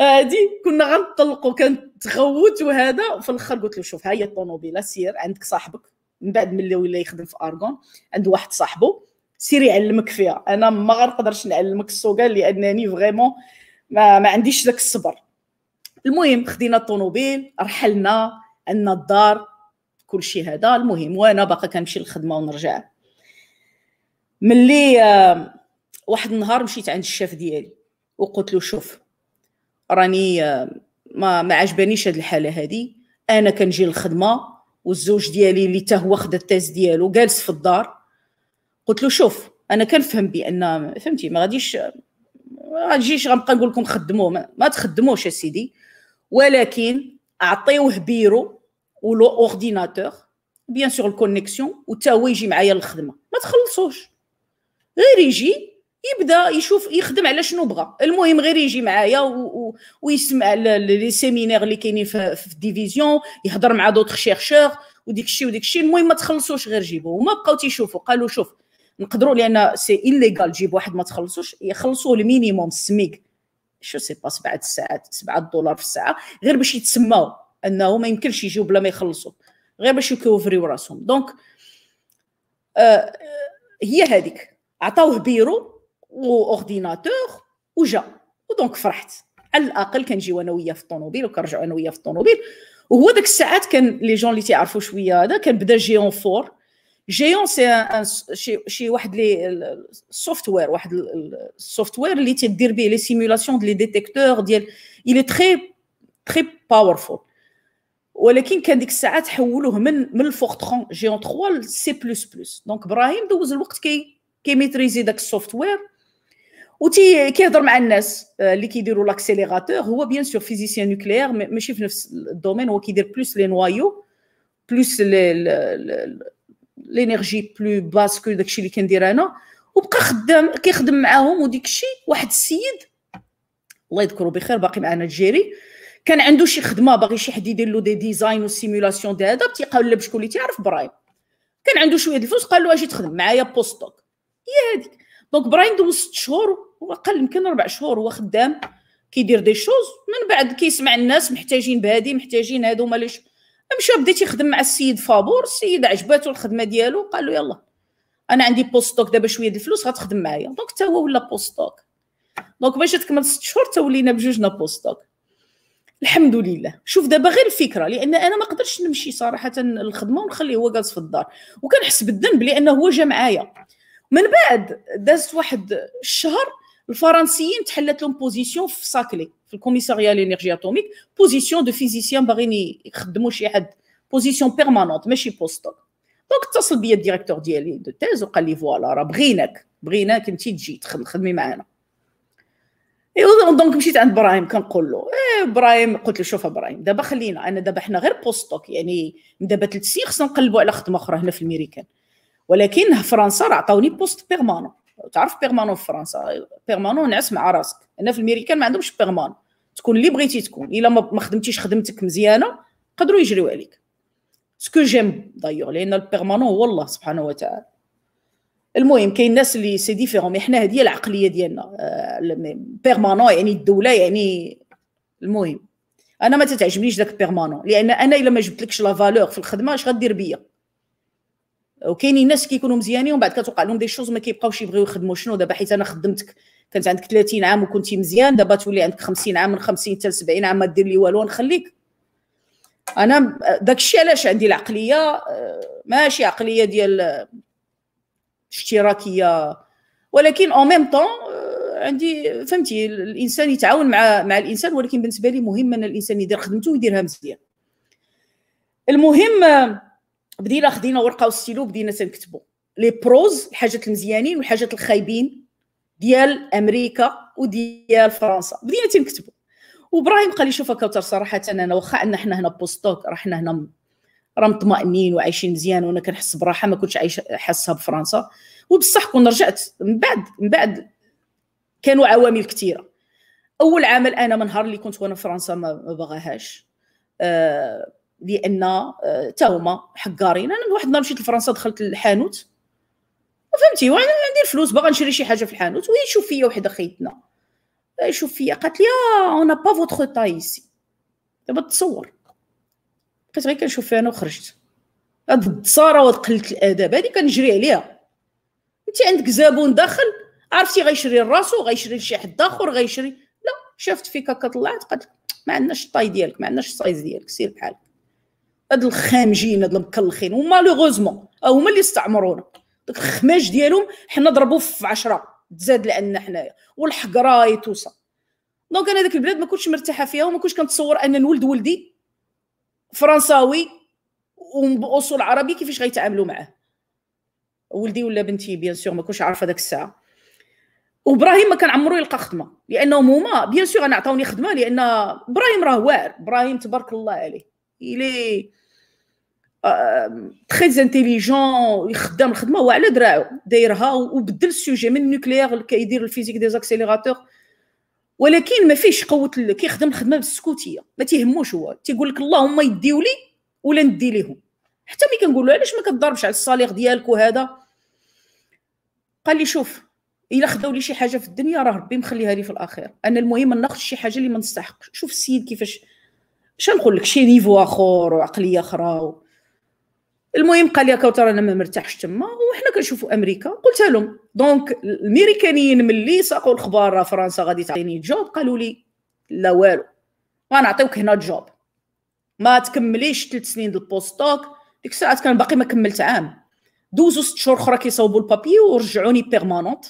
هادي كنا غنطلقوا كنتغوت وهذا وفي الاخر قلت له شوف ها هي الطوموبيله سير عندك صاحبك من بعد ملي ولا يخدم في ارغون عند واحد صاحبه سيري علمك فيها انا ما غنقدرش نعلمك السوقه لانني فريمون ما, ما عنديش ذاك الصبر المهم خدينا الطوموبيل رحلنا عندنا الدار كل شيء هذا المهم وانا باقا كنمشي للخدمه ونرجع ملي آه، واحد النهار مشيت عند الشاف ديالي وقلت له شوف راني آه، ما ما عجبانيش هاد الحاله هادي انا كنجي للخدمه والزوج ديالي اللي حتى هو خدا التاز ديالو جالس في الدار قلت له شوف انا كنفهم بان فهمتي ما غاديش ما غاديش غنبقى نقول لكم خدموه ما, ما تخدموش اسيدي ولكن اعطيوه بيرو ولو اورديناتور بيان سور الكونيكسيون وتا هو يجي معايا للخدمه ما تخلصوش غير يجي يبدا يشوف يخدم على شنو بغى المهم غير يجي معايا ويسمع لي سيمينير اللي كاينين في, في ديفيزيون يهضر مع دوطخ شيرشور وديك الشيء وديك الشيء المهم ما تخلصوش غير جيبوه وما بقاو تيشوفوا قالوا شوف نقدروا لان سي ايليغال تجيب واحد ما تخلصوش يخلصوه المينيموم السميك شو سي با سبعة ساعات سبعة دولار في الساعه غير باش يتسماو انه ما يمكنش يجيو بلا ما يخلصوا غير باش يكوفريو راسهم دونك آه هي هذيك عطاوه بيرو واورديناتور وجا ودونك فرحت على الاقل كنجيو انا وياه في الطوموبيل وكنرجعوا انا وياه في الطوموبيل وهو ديك الساعات كان لي جون اللي تيعرفوا شويه هذا كان بدا جيون فور جيون سي شي, شي واحد لي السوفتوير واحد السوفتوير اللي تدير به لي سيمولاسيون ديال لي ديتيكتور ديال الي تري تري باورفول ولكن كان ديك الساعه تحولوه من من الفورترون جيون 3 لسي بلس بلس دونك ابراهيم دوز الوقت كي كيميتريزي داك السوفتوير وتي كيهضر مع الناس اللي كيديروا لاكسيليغاتور هو بيان سور فيزيسيان نوكليير ماشي في نفس الدومين هو كيدير بلوس لي نوايو بلوس لينيرجي بلو باسكو داكشي اللي كندير انا وبقى خدام كيخدم معاهم وديك الشيء واحد السيد الله يذكره بخير باقي معنا الجيري كان عنده شي خدمه باغي شي حد يدير له دي ديزاين وسيمولاسيون دي هذا له بشكون اللي تيعرف برايم كان عنده شويه ديال الفلوس قال له اجي تخدم معايا بوستوك هي هذيك دونك برايم دوز ست شهور واقل يمكن ربع شهور هو خدام كيدير دي شوز من بعد كيسمع الناس محتاجين بهادي محتاجين هادو ماليش مشى بدا تيخدم مع السيد فابور السيد عجباتو الخدمه ديالو قال له يلا انا عندي بوستوك دابا شويه د الفلوس غتخدم معايا دونك حتى هو ولا بوستوك دونك باش تكمل ست شهور تولينا بجوجنا بوستوك الحمد لله شوف دابا غير الفكره لان انا ما قدرتش نمشي صراحه الخدمه ونخليه هو جالس في الدار وكنحس بالذنب لانه هو جا معايا من بعد دازت واحد الشهر الفرنسيين تحلت لهم بوزيسيون في ساكلي في الكوميساريا للانرجي اتوميك بوزيسيون دو فيزيسيان باغيين يخدموا شي حد بوزيسيون بيرمانونت ماشي بوستوك دونك اتصل بيا الديريكتور ديالي دو تيز وقال لي فوالا راه بغيناك بغيناك انت تجي تخدمي معنا دونك مشيت عند ابراهيم كنقول له إيه ابراهيم قلت له شوف ابراهيم دابا خلينا انا دابا حنا غير بوستوك يعني من دابا ثلاث سنين خصنا نقلبوا على خدمه اخرى هنا في الميريكان ولكن في فرنسا راه عطاوني بوست بيرمانون تعرف بيرمانون في فرنسا بيرمانون نعس مع راسك هنا في الميريكان ما عندهمش بيرمانون تكون اللي بغيتي تكون الا ما خدمتيش خدمتك مزيانه قدروا يجريو عليك سكو جيم دايوغ لان البيرمانون هو الله سبحانه وتعالى المهم كاين الناس اللي سي ديفيرون مي حنا هذه العقليه ديالنا بيرمانون آه، يعني الدوله يعني المهم انا ما تتعجبنيش داك بيرمانون لان انا الا ما جبتلكش لا فالور في الخدمه اش غدير بيا وكاينين ناس كيكونوا مزيانين ومن بعد كتوقع لهم دي شوز ما كيبقاوش يبغيو يخدموا شنو دابا حيت انا خدمتك كانت عندك 30 عام وكنتي مزيان دابا تولي عندك 50 عام من 50 حتى 70 عام ما دير لي والو نخليك انا داك الشيء علاش عندي العقليه آه، ماشي عقليه ديال آه، اشتراكيه ولكن اون ميم طون عندي فهمتي الانسان يتعاون مع مع الانسان ولكن بالنسبه لي مهم ان الانسان يدير خدمته ويديرها مزيان المهم آه، بدينا خدينا ورقه وستيلو بدينا تنكتبوا لي بروز الحاجات المزيانين والحاجات الخايبين ديال امريكا وديال فرنسا بدينا تنكتبوا وابراهيم قال لي شوف كوثر صراحه انا واخا ان حنا هنا بوستوك راه حنا هنا راه مطمئنين وعايشين مزيان وانا كنحس براحه ما كنتش عايش حاسه بفرنسا وبصح كون رجعت من بعد من بعد كانوا عوامل كثيره اول عمل انا من نهار اللي كنت وانا في فرنسا ما باغاهاش آه، لان حتى آه، هما حقارين انا واحد النهار مشيت لفرنسا دخلت الحانوت فهمتي وانا عندي الفلوس باغا نشري شي حاجه في الحانوت ويشوف فيا وحده خيتنا يشوف فيا قالت لي اون با فوتخ تاي سي دابا تصور بقيت غير كنشوف فيها انا وخرجت هاد الدصاره وهاد قله الادب هادي كنجري عليها انت عندك زبون داخل عرفتي غيشري لراسو غيشري لشي حد اخر غيشري لا شافت فيك هكا طلعت قالت ما عندناش الطاي ديالك ما عندناش السايز ديالك سير بحالك هاد الخامجين هاد المكلخين ومالوغوزمون هما اللي استعمرونا الخماج ديالهم حنا ضربوه في عشرة تزاد لان حنايا والحقره يتوسى دونك انا ديك البلاد ما كنتش مرتاحه فيها وما كنتش كنتصور ان نولد ولدي فرنساوي وباصول عربي كيفاش غيتعاملوا معاه ولدي ولا بنتي بيان سور ما كنتش عارفه داك الساعه وابراهيم ما كان عمرو يلقى خدمه لانهم هما بيان سور انا عطاوني خدمه لان ابراهيم راه واعر ابراهيم تبارك الله عليه الي تري آه، انتيليجون يخدم الخدمه هو على دراعو دايرها وبدل السوجي من النوكليير كيدير الفيزيك دي زاكسيليغاتور ولكن ما فيش قوه كيخدم الخدمه بالسكوتيه ما تيهموش هو تيقول لك اللهم يديو لي ولا ندي ليهم حتى ملي كنقول له علاش ما كتضربش على الصالير ديالك وهذا قال لي شوف الا خداو لي شي حاجه في الدنيا راه ربي مخليها لي في الاخير انا المهم ناخذ شي حاجه اللي ما نستحقش شوف السيد كيفاش اش نقول لك شي نيفو اخر وعقليه اخرى المهم قال لي كوثر انا ما مرتاحش تما وحنا كنشوفوا امريكا قلت لهم دونك الامريكانيين ملي ساقوا الخبار راه فرنسا غادي تعطيني جوب قالوا لي لا والو غنعطيوك هنا جوب ما تكمليش ثلاث سنين د البوستوك ديك الساعات كان باقي ما كملت عام دوزو ست شهور اخرى كيصاوبوا البابي ورجعوني بيرمانونت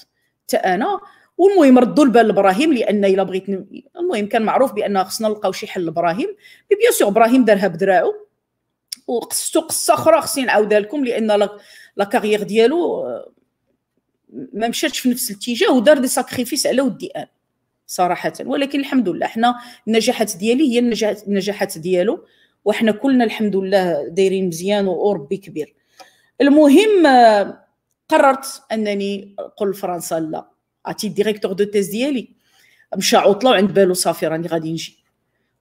حتى انا والمهم ردوا البال لابراهيم لان الا بغيت المهم كان معروف بان خصنا نلقاو شي حل لابراهيم بيان سور ابراهيم دارها بدراعو وقصتو قصه اخرى خصني نعاودها لكم لان لا كارير ديالو آه، ما مشاتش في نفس الاتجاه ودار دي ساكريفيس على ودي انا صراحه ولكن الحمد لله حنا النجاحات ديالي هي النجاحات ديالو وحنا كلنا الحمد لله دايرين مزيان وربي كبير المهم آه، قررت انني نقول لفرنسا لا عطيت ديريكتور دو تيز ديالي مشى عطله وعند بالو صافي راني غادي نجي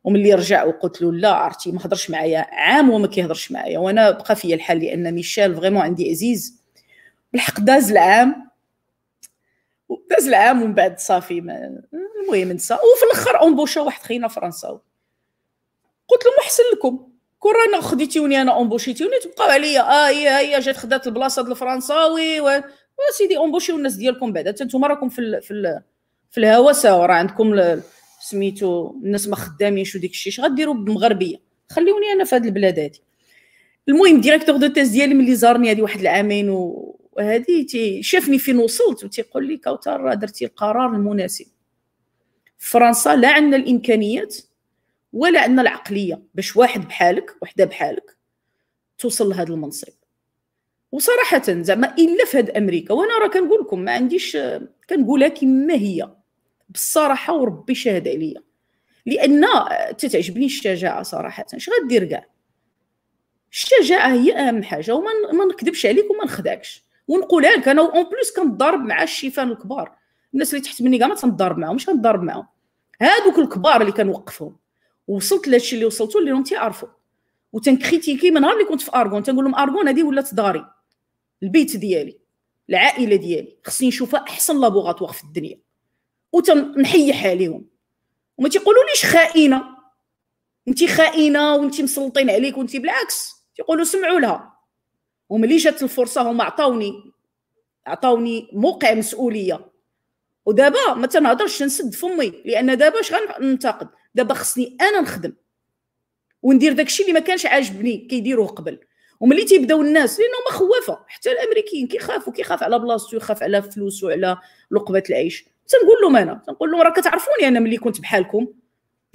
وملي رجع وقلت له لا عرفتي ما هضرش معايا عام وما كيهضرش معايا وانا بقى فيا الحال لان ميشيل فريمون عندي عزيز بالحق داز العام داز العام ومن بعد صافي المهم نسى وفي الاخر اونبوشا واحد خينا فرنساوي قلت له محسن لكم كون رانا خديتوني انا امبوشيتوني تبقاو عليا اه هي هي جات خدات البلاصه ديال الفرنساوي و... سيدي امبوشيو الناس ديالكم بعدا حتى نتوما راكم في ال... في ال... في الهوا سوا راه عندكم ل... سميتو الناس ما خدامينش وديك الشيء غديروا بالمغربيه خليوني انا في هاد البلاد هادي المهم ديريكتور دو تيز ديالي ملي زارني هادي واحد العامين وهادي تي شافني فين وصلت وتيقول لي كوثر راه درتي القرار المناسب فرنسا لا عندنا الامكانيات ولا عندنا العقليه باش واحد بحالك وحده بحالك توصل لهذا المنصب وصراحه زعما الا في هاد امريكا وانا راه كنقول لكم ما عنديش كنقولها كما هي بالصراحه وربي شاهد عليا لان تتعجبني الشجاعه صراحه اش غدير كاع الشجاعه هي اهم حاجه وما نكذبش عليك وما نخدعكش ونقولها لك انا اون بلوس كنضرب مع الشيفان الكبار الناس اللي تحت مني كاع ما تنضرب معاهم مش كنضرب معاهم هادوك الكبار اللي كنوقفهم وصلت لهادشي اللي وصلتو اللي راهم تيعرفوا وتنكريتيكي من نهار اللي كنت في ارغون تنقول لهم ارغون هذه ولات داري البيت ديالي العائله ديالي خصني نشوفها احسن لابوغاتوار في الدنيا وتنحيح عليهم وما تيقولوا ليش خائنه انت خائنه وانت مسلطين عليك وانت بالعكس تيقولوا سمعوا لها وملي جات الفرصه هما عطاوني عطاوني موقع مسؤوليه ودابا ما تنهضرش نسد فمي لان دابا اش غننتقد دابا خصني انا نخدم وندير داكشي اللي ما كانش عاجبني كيديروه قبل وملي تيبداو الناس لانه ما خوافه حتى الامريكيين كيخافوا كيخاف على بلاصتو يخاف على فلوسو على لقبه العيش تنقول لهم انا تنقول لهم راه كتعرفوني انا ملي كنت بحالكم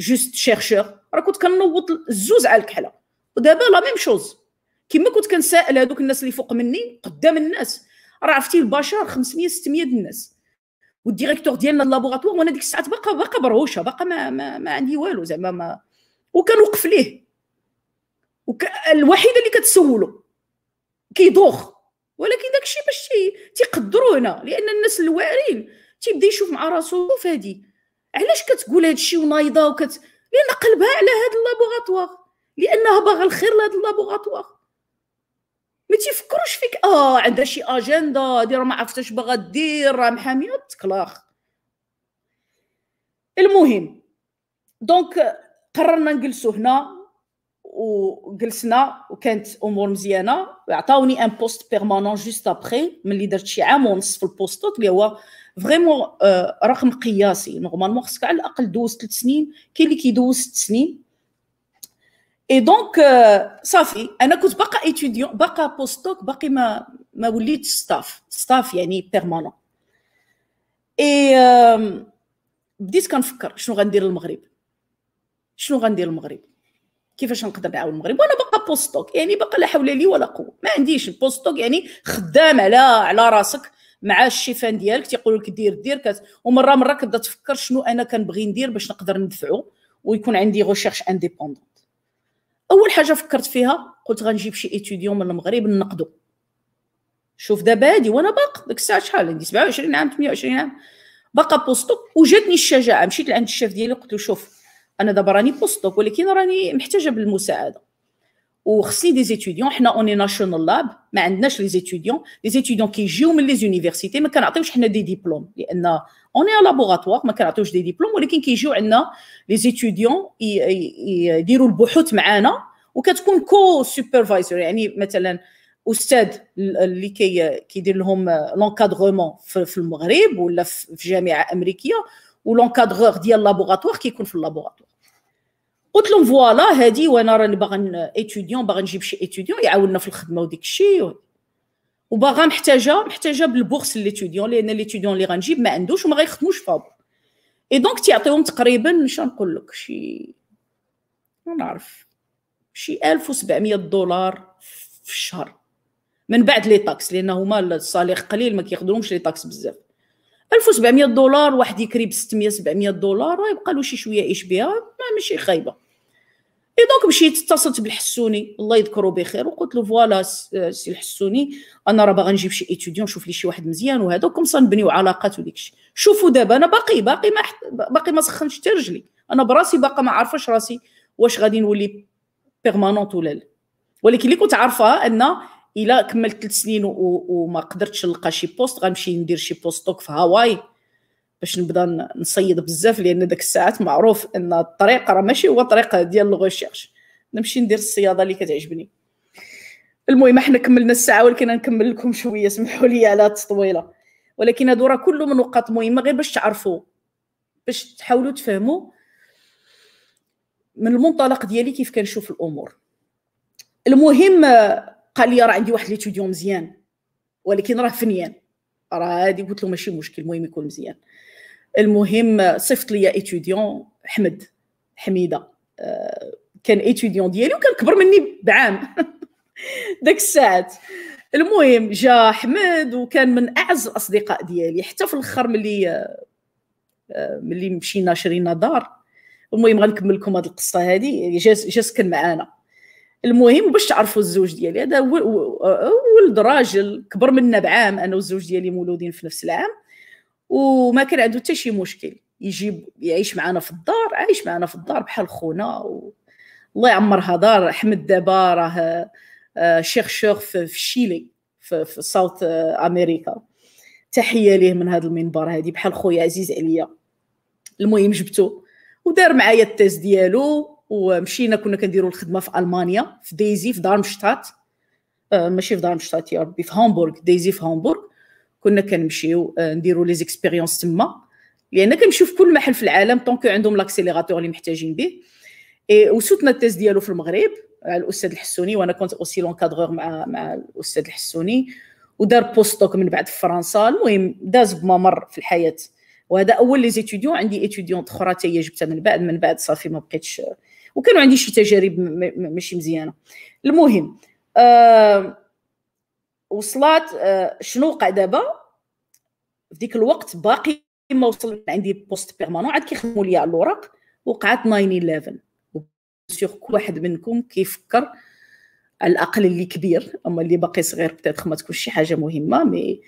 جوست شيرشور راه كنت كنوط الزوز على الكحله ودابا لا ميم شوز كما كنت كنسائل هذوك الناس اللي فوق مني قدام الناس راه عرفتي البشر 500 600 الناس والديريكتور ديالنا اللابوغاتوار وانا ديك الساعات باقا باقا بروشه باقا ما, ما, ما عندي والو زعما ما وكنوقف ليه وك... الوحيده اللي كتسولو كيدوخ ولكن داكشي باش تيقدروا هنا لان الناس الواعرين تيبدا يشوف مع راسو شوف هادي علاش كتقول هاد الشيء ونايضه وكت لان قلبها على هاد اللابوغاتوار لانها باغا الخير لهاد اللابوغاتوار ما تيفكروش فيك اه عندها شي اجندا هادي راه ما عرفتش باغا دير راه محاميه تكلاخ المهم دونك قررنا نجلسوا هنا وجلسنا وكانت امور مزيانه عطاوني ان بوست بيرمانون جوست ابخي ملي درت شي عام ونص في البوستات اللي هو فريمون euh, رقم قياسي نورمالمون خصك على الاقل دوز ثلاث سنين كاين اللي كيدوز ست سنين اي دونك صافي انا كنت باقا ايتيديون باقا بوستوك باقي ما ما وليت ستاف ستاف يعني بيرمانون اي euh, بديت كنفكر شنو غندير للمغرب شنو غندير للمغرب كيفاش نقدر نعاون المغرب وانا باقا بوستوك يعني باقا لا حول لي ولا قوه ما عنديش بوستوك يعني خدام على على راسك مع الشيفان ديالك تيقولوا لك دير دير كت ومره مره كتبدا تفكر شنو انا كنبغي ندير باش نقدر ندفعو ويكون عندي ريشيرش انديبوندونت اول حاجه فكرت فيها قلت غنجيب شي ايتوديون من المغرب نقدو شوف دابا هادي وانا باق ديك الساعه شحال عندي 27 عام 28 عام باقا بوستوك وجاتني الشجاعه مشيت لعند الشيف ديالي قلت له شوف انا دابا راني بوستوك ولكن راني محتاجه بالمساعده وخصني دي زيتيديون حنا اوني ناشونال لاب ما عندناش لي زيتيديون لي زيتيديون كيجيو من لي زونيفرسيتي ما كنعطيوش حنا دي ديبلوم لان اوني لابوغاتوار ما كنعطيوش دي ديبلوم ولكن كيجيو عندنا لي زيتيديون يديروا البحوث معانا وكتكون كو سوبرفايزر يعني مثلا استاذ اللي كي كيدير لهم لونكادغمون في المغرب ولا في جامعه امريكيه ولونكادغور ديال لابوغاتوار كيكون في اللابوغاتوار قلت لهم فوالا هادي وانا راني باغا ايتوديون باغا نجيب شي ايتوديون يعاوننا في الخدمه وديك الشيء وباغا محتاجه محتاجه بالبورس ليتيديون لان ليتيديون اللي غنجيب ما عندوش وما غيخدموش فابور اي دونك تيعطيهم تقريبا شنو نقول لك شي ما نعرف شي 1700 دولار في الشهر من بعد لي طاكس لان هما الصالير قليل ما كيقدروش لي طاكس بزاف 1700 دولار واحد يكري ب 600 700 دولار يبقى له شي شويه ايش بها ما ماشي خايبه اي دونك مشيت اتصلت بالحسوني الله يذكره بخير وقلت له فوالا سي الحسوني انا راه باغا نجيب شي ايتوديون نشوف لي شي واحد مزيان وهذا وكم نبنيو علاقات وديك الشيء شوفوا دابا انا باقي باقي ما حت... باقي ما سخنتش حتى رجلي انا براسي باقا ما عارفاش راسي واش غادي نولي بيرمانونت ولا لا ولكن اللي كنت عارفه ان الا كملت ثلاث سنين وما قدرتش نلقى شي بوست غنمشي ندير شي بوستوك في هاواي باش نبدا نصيد بزاف لان داك الساعات معروف ان الطريق راه ماشي هو طريق ديال الغوشيرش نمشي ندير الصياده اللي كتعجبني المهم احنا كملنا الساعه ولكن نكمل لكم شويه سمحوا لي على التطويله ولكن هادو راه كلهم نقاط مهمه غير باش تعرفوا باش تحاولوا تفهموا من المنطلق ديالي كيف كنشوف الامور المهم قال لي راه عندي واحد ليتوديو مزيان ولكن راه فنيان راه هادي قلت له ماشي مشكل المهم يكون مزيان المهم صيفط لي ايتوديون حمد حميده آه، كان ايتوديون ديالي وكان كبر مني بعام داك الساعات المهم جا حمد وكان من اعز الاصدقاء ديالي حتى في الاخر ملي آه، آه، ملي مشينا شرينا دار المهم غنكمل لكم هذه القصه هذه جا سكن معانا المهم باش تعرفوا الزوج ديالي هذا أه، ولد راجل كبر منا بعام انا والزوج ديالي مولودين في نفس العام وما كان عنده حتى شي مشكل يجيب يعيش معنا في الدار عايش معنا في الدار بحال خونا و... الله يعمرها دار احمد دابا راه أه، شيخ في شيلي في, في ساوث امريكا تحيه ليه من هذا المنبر هذه بحال خويا عزيز عليا المهم جبته ودار معايا التيست ديالو ومشينا كنا كنديروا الخدمه في المانيا في ديزي في دارمشتات آه، ماشي في دارمشتات يا ربي في هامبورغ ديزي في هامبورغ كنا كنمشيو آه، نديروا لي زيكسبيريونس تما لان كنمشيو في كل محل في العالم طونك عندهم لاكسيليغاتور اللي محتاجين به وسوتنا التيز ديالو في المغرب الاستاذ الحسوني وانا كنت اوسي لونكادغور مع مع الاستاذ الحسوني ودار بوستوك من بعد في فرنسا المهم داز بممر في الحياه وهذا اول لي زيتيديون عندي ايتيديون اخرى حتى هي جبتها من بعد من بعد صافي ما بقيتش آه، وكانوا عندي شي تجارب ماشي مزيانه المهم آه وصلات آه شنو وقع دابا في ديك الوقت باقي ما وصل عندي بوست بيرمانون عاد كيخدموا لي على الوراق وقعت 9 سيغ كل واحد منكم كيفكر على الاقل اللي كبير اما اللي باقي صغير بتاتخ ما تكونش شي حاجه مهمه مي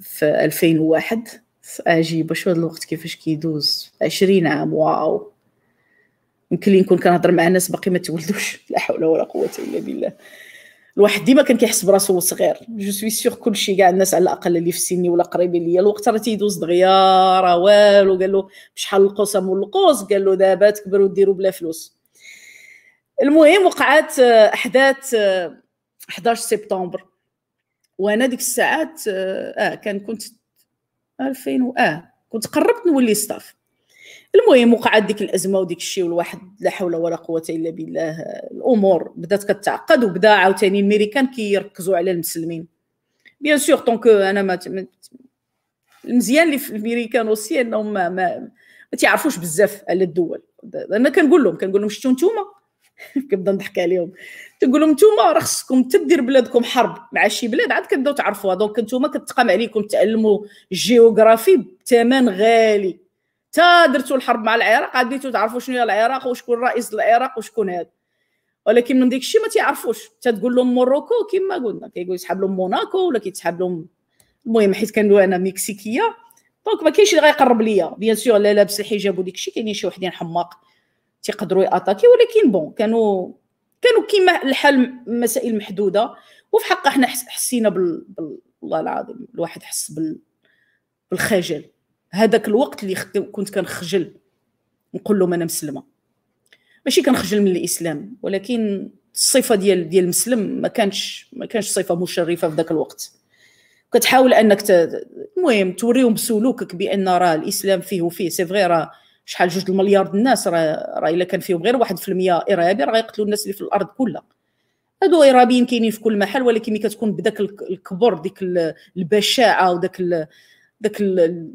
في 2001 اجي باش هذا الوقت كيفاش كيدوز 20 عام واو يمكن لي نكون كنهضر مع ناس باقي ما تولدوش لا حول ولا قوه الا بالله الواحد ديما كان كيحس براسو صغير جو سوي سيغ كلشي كاع الناس على الاقل اللي في سني ولا قريبين ليا الوقت راه تيدوز دغيا راه والو قال له بشحال القوس مول القوس قال له دابا تكبروا ديروا بلا فلوس المهم وقعات آه، احداث 11 آه، سبتمبر وانا ديك الساعات اه, آه، كان كنت 2000 اه كنت قربت نولي ستاف المهم وقعت ديك الازمه وديك الشيء والواحد لا حول ولا قوه الا بالله الامور بدات كتعقد وبدا عاوتاني الميريكان كيركزوا على المسلمين بيان سور دونك انا ما المزيان اللي في الميريكان اوسي انهم ما, ما, ما تيعرفوش بزاف على الدول انا كنقول لهم كنقول لهم شتو نتوما كنبدا نضحك عليهم تنقول لهم نتوما راه خصكم تدير بلادكم حرب مع شي بلاد عاد كتبداو تعرفوها دونك نتوما كتقام عليكم تعلموا الجيوغرافي بثمن غالي حتى درتو الحرب مع العراق بديتو تعرفوا شنو هي العراق وشكون رئيس العراق وشكون هذا ولكن من ديك الشيء ما تيعرفوش تتقول لهم موروكو كما قلنا كيقول يسحب لهم موناكو ولا كيتسحب لهم المهم حيت كندوي انا مكسيكيه دونك ما كاينش اللي غيقرب ليا بيان سور لا لابس الحجاب وديك الشيء كاينين شي وحدين حماق تيقدروا ياتاكي ولكن بون كانوا كانوا كيما الحال مسائل محدوده وفي حق حنا حسينا بال, بال... والله العظيم الواحد حس بال... بالخجل هذاك الوقت اللي كنت كنخجل نقول لهم انا مسلمه ماشي كنخجل من الاسلام ولكن الصفه ديال ديال المسلم ما كانش ما كانش صفه مشرفه في ذاك الوقت كتحاول انك ت... المهم توريهم بسلوكك بان راه الاسلام فيه وفيه سي فغي راه شحال جوج المليار الناس راه راه الا كان فيهم غير واحد في المية ارهابي راه غيقتلوا الناس اللي في الارض كلها هادو ارهابيين كاينين في كل محل ولكن ملي كتكون بداك الكبر ديك البشاعه وداك ال... داك ال...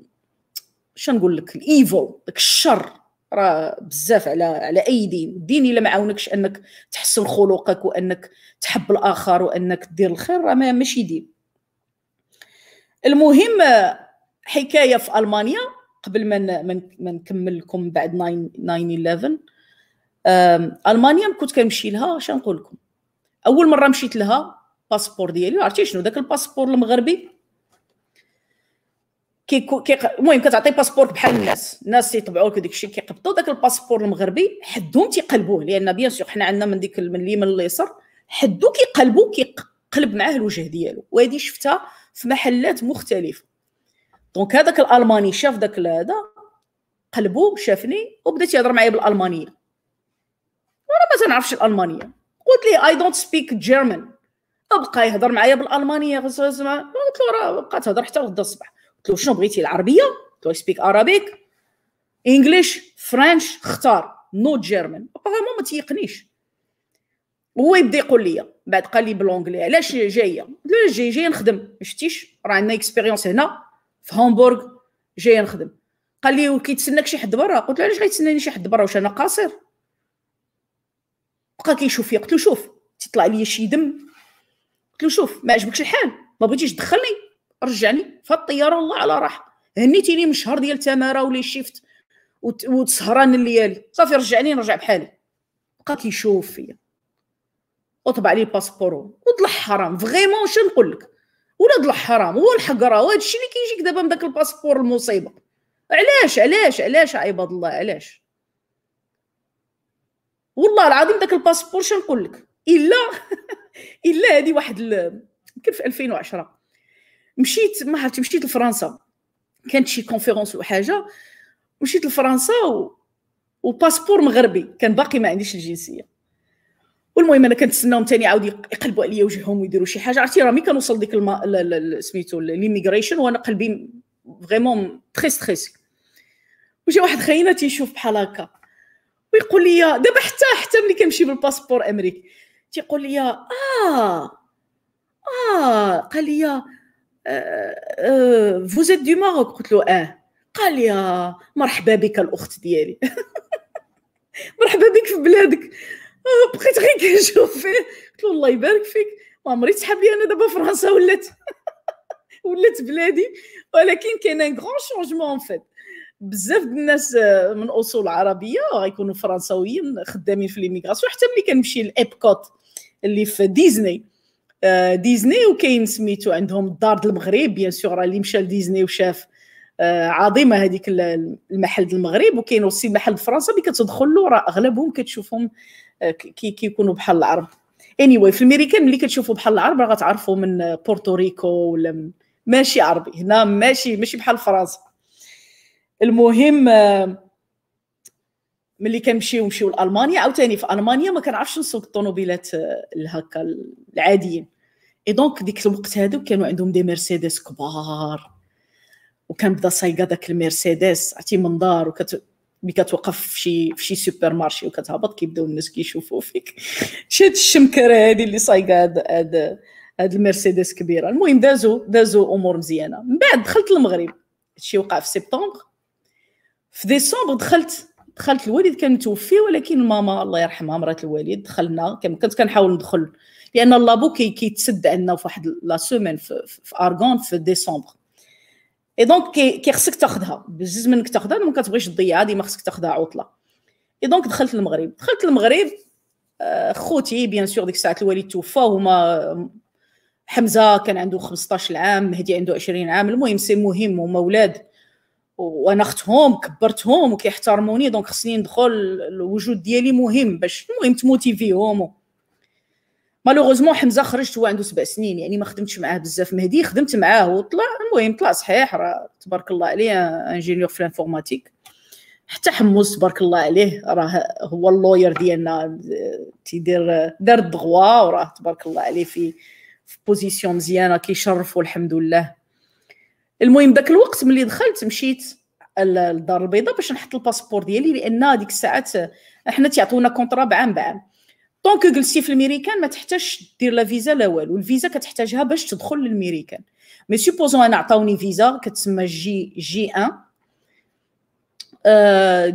شنو نقول لك الايفل داك الشر راه بزاف على على اي دين الدين الا ما عاونكش انك تحسن خلقك وانك تحب الاخر وانك دير الخير راه ماشي دين المهم حكايه في المانيا قبل ما ما نكمل لكم بعد 9 9 المانيا كنت كنمشي لها شنقول نقول لكم اول مره مشيت لها باسبور ديالي عرفتي شنو داك الباسبور المغربي كي كي المهم كتعطي باسبور بحال الناس الناس تيطبعوا لك داك الشيء كيقبضوا داك الباسبور المغربي حدهم تيقلبوه لان بيان سور حنا عندنا من ديك من اليمين لليسار حدو كيقلبوا كيقلب معاه الوجه ديالو وهادي شفتها في محلات مختلفه دونك هذاك الالماني شاف داك هذا قلبو شافني وبدا تيهضر معايا بالالمانيه وانا ما تنعرفش الالمانيه قلت ليه اي دونت سبيك جيرمان بقى يهضر معايا بالالمانيه قلت له راه بقى تهضر حتى غدا الصباح قلت له شنو بغيتي العربيه قلت له سبيك ارابيك انجلش فرنش اختار نو جيرمان ابارامون ما تيقنيش هو يبدا يقول لي بعد قال لي بلونجلي علاش جايه قلت له جاي جايه نخدم شتيش شفتيش راه عندنا اكسبيريونس هنا في هامبورغ جايه نخدم قال لي وكيتسناك شي حد برا قلت له علاش غيتسناني شي حد برا واش انا قاصر بقى كيشوف فيا قلت له شوف تيطلع لي شي دم قلت له شوف ما عجبكش الحال ما بغيتيش تدخلني رجعني فالطياره الله على راحه هنيتيني من الشهر ديال تماره ولي شيفت وتسهران الليالي صافي رجعني نرجع بحالي بقى كيشوف فيا وطبع لي الباسبور ود الحرام فغيمون شنو نقول لك ولاد الحرام هو الحقره وهذا الشيء اللي كيجيك دابا من داك الباسبور المصيبه علاش علاش علاش عباد الله علاش والله العظيم داك الباسبور شنو نقول لك الا الا هذه واحد يمكن في 2010 مشيت ما عرفت مشيت لفرنسا كانت شي كونفيرونس وحاجه مشيت لفرنسا و... وباسبور مغربي كان باقي ما عنديش الجنسيه والمهم انا كنتسناهم ثاني عاود يقلبوا عليا وجههم ويديروا شي حاجه عرفتي راه مي كنوصل ديك الما... سميتو ليميغريشن وانا قلبي فريمون تري ستريس وجا واحد خينا تيشوف بحال هكا ويقول لي دابا حتى حتى ملي كنمشي بالباسبور امريكي تيقول لي اه اه قال لي فوز دو ماروك قلت له اه قال لي مرحبا بك الاخت ديالي مرحبا بك في بلادك آه، بقيت غير كنشوف فيه قلت له الله يبارك فيك ما عمري تحب لي انا دابا فرنسا ولات ولات بلادي ولكن كاين ان غران شونجمون فيت بزاف الناس آه، من اصول عربيه غيكونوا فرنساويين خدامين في ليميغراسيون حتى ملي كنمشي لابكوت اللي في ديزني آه، ديزني وكاين سميتو عندهم الدار المغرب بيان سور اللي مشى لديزني وشاف آه، عظيمه هذيك المحل المغرب وكاين اوسي محل فرنسا اللي كتدخل له راه اغلبهم كتشوفهم آه، كي كيكونوا بحال العرب اني anyway, في الميريكان ملي كتشوفوا بحال العرب راه غتعرفوا من بورتوريكو ولا من ماشي عربي هنا ماشي ماشي بحال فرنسا المهم ملي كنمشيو نمشيو لالمانيا عاوتاني في المانيا ما كنعرفش نسوق الطوموبيلات آه، هكا العاديين اي دونك ديك الوقت هادو كانوا عندهم دي مرسيدس كبار وكان بدا صايقه داك المرسيدس عرفتي منظار وكت ملي كتوقف في شي في شي سوبر مارشي وكتهبط كيبداو الناس كيشوفوا فيك شاد الشمكره هادي اللي صايقه هاد هاد هاد المرسيدس كبيره المهم دازو دازو امور مزيانه من بعد دخلت المغرب هادشي وقع في سبتمبر في ديسمبر دخلت دخلت الوالد كان متوفي ولكن ماما الله يرحمها مرات الوالد دخلنا كنت كنحاول ندخل لان لابو كيتسد عندنا في واحد لا سومين في, في ارغون في ديسمبر اي دونك كي خصك تاخذها بزز منك تاخذها ما كتبغيش تضيعها ديما خصك تاخذها عطله اي دونك دخلت المغرب دخلت المغرب آه، خوتي بيان سور ديك الساعه الوالد توفى هما حمزه كان عنده 15 عام مهدي عنده 20 عام المهم سي مهم هما ولاد وانا اختهم كبرتهم وكيحترموني دونك خصني ندخل الوجود ديالي مهم باش المهم تموتيفيهم مالوغوزمون حمزه خرجت هو عنده سبع سنين يعني ما خدمتش معاه بزاف مهدي خدمت معاه وطلع المهم طلع صحيح راه تبارك الله عليه انجينيور في الانفورماتيك حتى حمص تبارك الله عليه راه هو اللوير ديالنا تيدير دار الدغوا وراه تبارك الله عليه في في بوزيسيون مزيانه كيشرفوا الحمد لله المهم ذاك الوقت ملي دخلت مشيت للدار البيضاء باش نحط الباسبور ديالي لان هذيك الساعات حنا تيعطونا كونطرا بعام بعام طونك جلستي في الميريكان ما تحتاجش دير لا فيزا لا والو الفيزا كتحتاجها باش تدخل للميريكان مي سوبوزون انا عطاوني فيزا كتسمى جي جي ان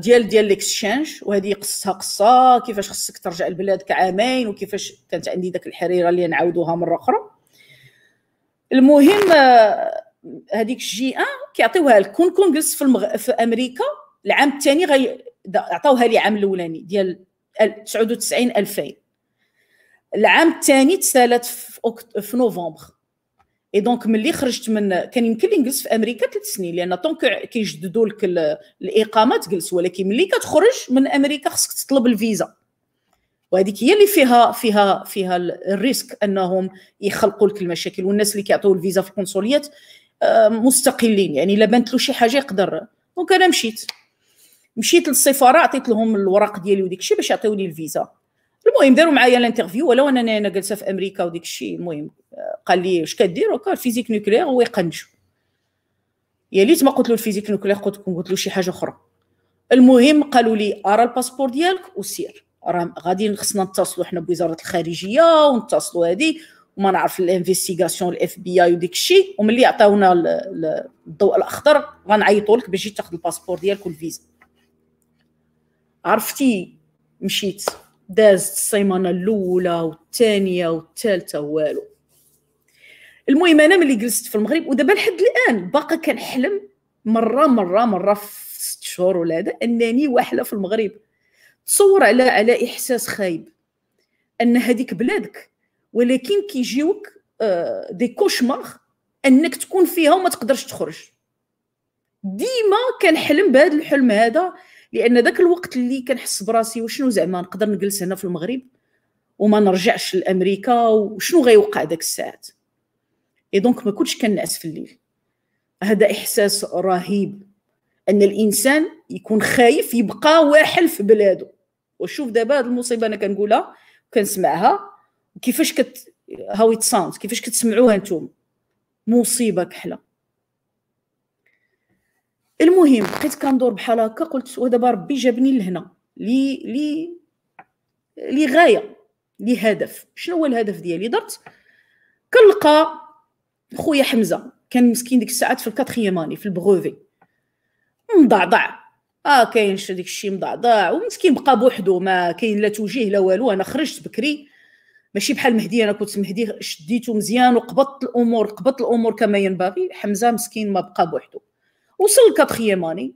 ديال ديال الاكسشينج وهذه قصها قصه كيفاش خصك ترجع لبلادك عامين وكيفاش كانت عندي داك الحريره اللي نعاودوها مره اخرى المهم أه هذيك جي ان كيعطيوها لك كون كونغرس في, المغ... في امريكا العام الثاني غي... عطاوها لي العام الاولاني ديال 99 2000 العام الثاني تسالات في, أكت... في نوفمبر اي دونك ملي خرجت من كان يمكن لي نجلس في امريكا ثلاث سنين لان طونك كيجددوا لك ال... الاقامه تجلس ولكن ملي كتخرج من امريكا خصك تطلب الفيزا وهذيك هي اللي فيها فيها فيها الريسك انهم يخلقوا لك المشاكل والناس اللي كيعطيو الفيزا في القنصليات مستقلين يعني الا بانت له شي حاجه يقدر دونك انا مشيت مشيت للسفاره عطيت لهم الوراق ديالي وديك الشيء باش يعطيوني الفيزا المهم داروا معايا الانترفيو ولو انا انا جالسه في امريكا وديك الشيء المهم قال لي واش كدير قال الفيزيك نوكليير ويقنج يا ليت ما قلت له الفيزيك نوكليير قلت قلت له شي حاجه اخرى المهم قالوا لي ارى الباسبور ديالك وسير راه غادي خصنا نتصلوا حنا بوزاره الخارجيه ونتصلوا هذه وما نعرف الانفستيغاسيون الاف بي اي وديك الشيء وملي عطاونا الضوء الاخضر غنعيطوا لك باش تاخذ الباسبور ديالك والفيزا عرفتي مشيت دازت السيمانه الاولى والثانيه والثالثه والو المهم انا ملي جلست في المغرب ودابا لحد الان باقا كنحلم مره مره مره في ست شهور ولا هذا انني واحله في المغرب تصور على على احساس خايب ان هذيك بلادك ولكن كيجيوك دي آه، كوشمار انك تكون فيها وما تقدرش تخرج ديما كنحلم بهذا الحلم هذا لان ذاك الوقت اللي كنحس براسي وشنو زعما نقدر نجلس هنا في المغرب وما نرجعش لامريكا وشنو غيوقع ذاك الساعات اي دونك ما كنتش كنعس في الليل هذا احساس رهيب ان الانسان يكون خايف يبقى واحل في بلاده وشوف دابا هذه المصيبه انا كنقولها كنسمعها كيفاش كت هاو ات ساوند كيفاش كتسمعوها نتوما مصيبه كحله المهم بقيت كندور بحال هكا قلت ودابا ربي جابني لهنا لي لي لي غايه لي هدف شنو هو الهدف ديالي درت كنلقى خويا حمزه كان مسكين ديك الساعات في اني في البغوفي مضعضع اه كاين داك الشيء مضعضع ومسكين بقى بوحدو ما كاين لا توجيه لا والو انا خرجت بكري ماشي بحال مهدي انا كنت مهدي شديته مزيان وقبضت الامور قبضت الامور كما ينبغي حمزه مسكين ما بقى بوحدو وصل كاتخيام اني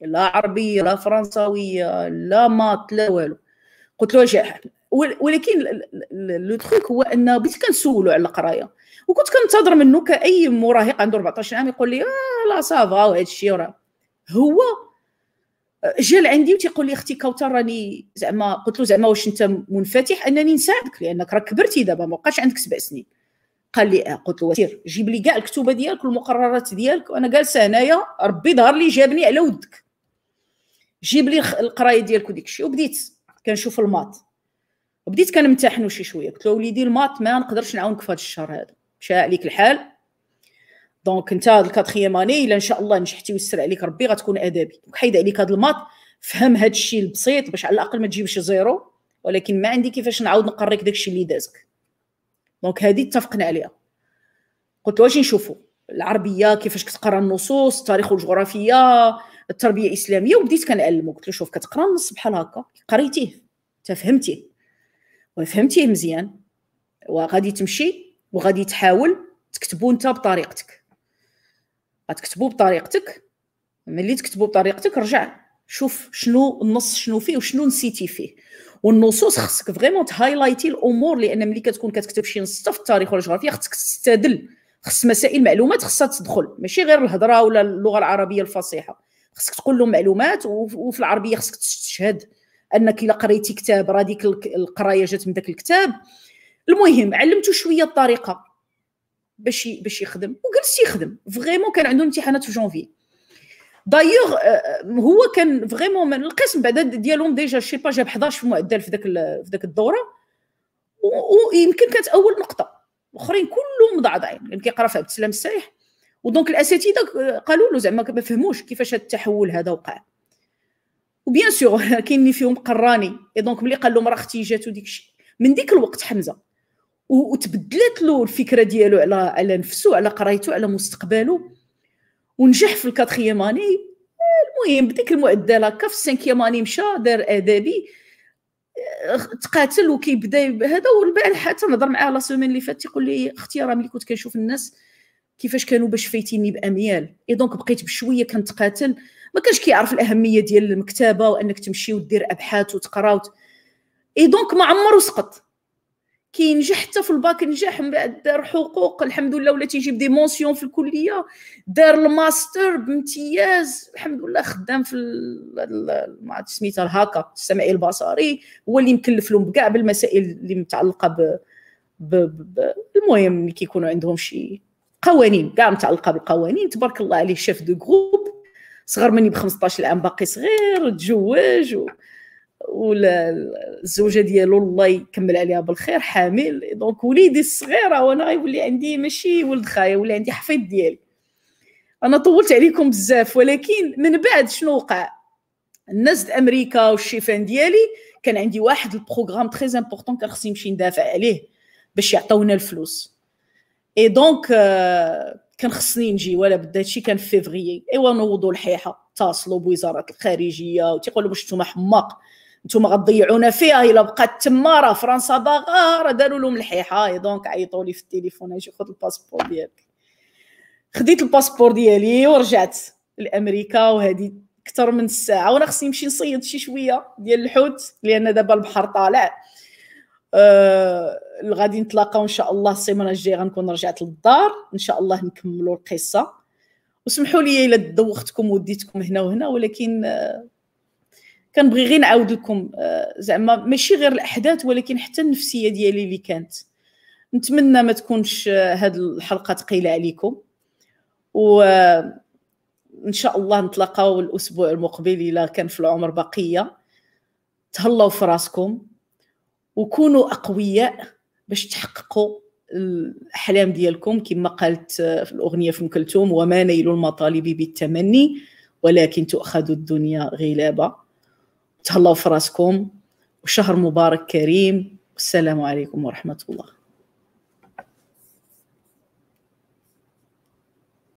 لا عربيه لا فرنساويه لا مات لا والو قلت له اجي ولكن لو تخيك هو ان بديت كنسولو على القرايه وكنت كنتظر منه كاي مراهق عنده 14 عام يقول لي اه لا سافا وهذا الشيء هو جا لعندي وتيقول لي اختي كوثر راني زعما قلت له زعما واش انت منفتح انني نساعدك لانك راك كبرتي دابا ما بقاش عندك سبع سنين قال لي اه قلت له سير جيب لي كاع الكتوبه ديالك والمقررات ديالك وانا جالسه هنايا ربي ظهر لي جابني على ودك جيب لي القرايه ديالك وديك الشيء وبديت كنشوف الماط وبديت كنمتحنو شي شويه قلت له وليدي الماط ما نقدرش نعاونك في هذا الشهر هذا مشى عليك الحال دونك انت الكاتخيام اني الا ان شاء الله نجحتي ويسر عليك ربي غتكون ادبي حيد عليك هذا الماط فهم هذا الشيء البسيط باش على الاقل ما تجيبش زيرو ولكن ما عندي كيفاش نعاود نقريك داك الشيء اللي دازك دونك هذه اتفقنا عليها قلت واش نشوفوا العربيه كيفاش كتقرا النصوص التاريخ والجغرافيه التربيه الاسلاميه وبديت كنعلمو قلت له شوف كتقرا النص بحال هكا قريتيه تا فهمتيه وفهمتيه مزيان وغادي تمشي وغادي تحاول تكتبو انت بطريقتك غتكتبو بطريقتك ملي تكتبو بطريقتك رجع شوف شنو النص شنو فيه وشنو نسيتي فيه والنصوص خصك فريمون تهايلايتي الامور لان ملي كتكون كتكتب شي نص في التاريخ ولا الجغرافيا خصك تستدل خص مسائل معلومات خصها تدخل ماشي غير الهضره ولا اللغه العربيه الفصيحه خصك تقول لهم معلومات وفي العربيه خصك تشهد انك الا قريتي كتاب راه ديك القرايه جات من ذاك الكتاب المهم علمتو شويه الطريقه باش باش يخدم وجلس يخدم فريمون كان عندهم امتحانات في جونفي دايوغ آه، آه، هو كان فريمون من القسم بعدا ديالهم ديجا شي با جاب 11 في المعدل في ذاك في ذاك الدوره ويمكن كانت اول نقطه الاخرين كلهم مضعضعين كان يعني كيقرا في عبد السلام السايح ودونك الاساتذه قالوا له زعما ما فهموش كيفاش هذا التحول هذا وقع وبيان سور كاين اللي فيهم قراني اي دونك ملي قال لهم راه اختي جات وديك الشيء من ديك الوقت حمزه وتبدلت له الفكره ديالو على على نفسه على قرايته على مستقبله ونجح في الكاتخيام اني المهم بديك المعدل هكا في السانكيام اني مشى دار ادبي آه، تقاتل وكيبدا هذا والبارح حتى نهضر معاه لا سومين اللي فاتت تيقول لي اختي راه ملي كنت كنشوف الناس كيفاش كانوا باش فايتيني باميال اي دونك بقيت بشويه كنتقاتل ما كانش كيعرف الاهميه ديال المكتبه وانك تمشي ودير ابحاث وتقرا اي دونك ما عمره سقط كينجح حتى في الباك نجح من بعد دار حقوق الحمد لله ولا تيجيب دي مونسيون في الكليه دار الماستر بامتياز الحمد لله خدام في ما عرفت سميتها الهاكا السمعي البصري هو اللي مكلف لهم بكاع بالمسائل اللي متعلقه ب, ب... ب... المهم اللي كيكونوا عندهم شي قوانين كاع متعلقه بالقوانين تبارك الله عليه شاف دو جروب صغر مني ب 15 عام باقي صغير تزوج و... والزوجه ديالو الله يكمل عليها بالخير حامل دونك وليدي الصغيره وانا غيولي عندي ماشي ولد خايا ولا عندي حفيد ديالي انا طولت عليكم بزاف ولكن من بعد شنو وقع د امريكا والشيفان ديالي كان عندي واحد البروغرام تري امبورطون كان خصني نمشي ندافع عليه باش يعطيونا الفلوس اي دونك euh, كان خصني نجي ولا بدا هادشي كان في فيفريي ايوا نوضوا الحيحه اتصلوا بوزاره الخارجيه وتيقولوا واش نتوما حماق نتوما غتضيعونا فيها الا بقات تما راه فرنسا باغا راه داروا لهم الحيحه دونك عيطوا لي في التليفون اجي خذ الباسبور ديالك خديت الباسبور ديالي ورجعت لامريكا وهذه اكثر من ساعه وانا خصني نمشي نصيد شي شويه ديال الحوت لان دابا البحر طالع أه غادي نتلاقاو ان شاء الله السيمانه الجايه غنكون رجعت للدار ان شاء الله نكملوا القصه وسمحوا لي الا دوختكم وديتكم هنا وهنا ولكن أه كنبغي غير نعاود لكم آه، زعما ماشي غير الاحداث ولكن حتى النفسيه ديالي اللي كانت نتمنى ما تكونش آه، هاد الحلقه ثقيله عليكم و آه، ان شاء الله نتلاقاو الاسبوع المقبل الا كان في العمر بقيه تهلاو في راسكم وكونوا اقوياء باش تحققوا الاحلام ديالكم كما قالت في الاغنيه في ام كلثوم وما نيل المطالب بالتمني ولكن تؤخذ الدنيا غلابه تهلاو في راسكم وشهر مبارك كريم والسلام عليكم ورحمه الله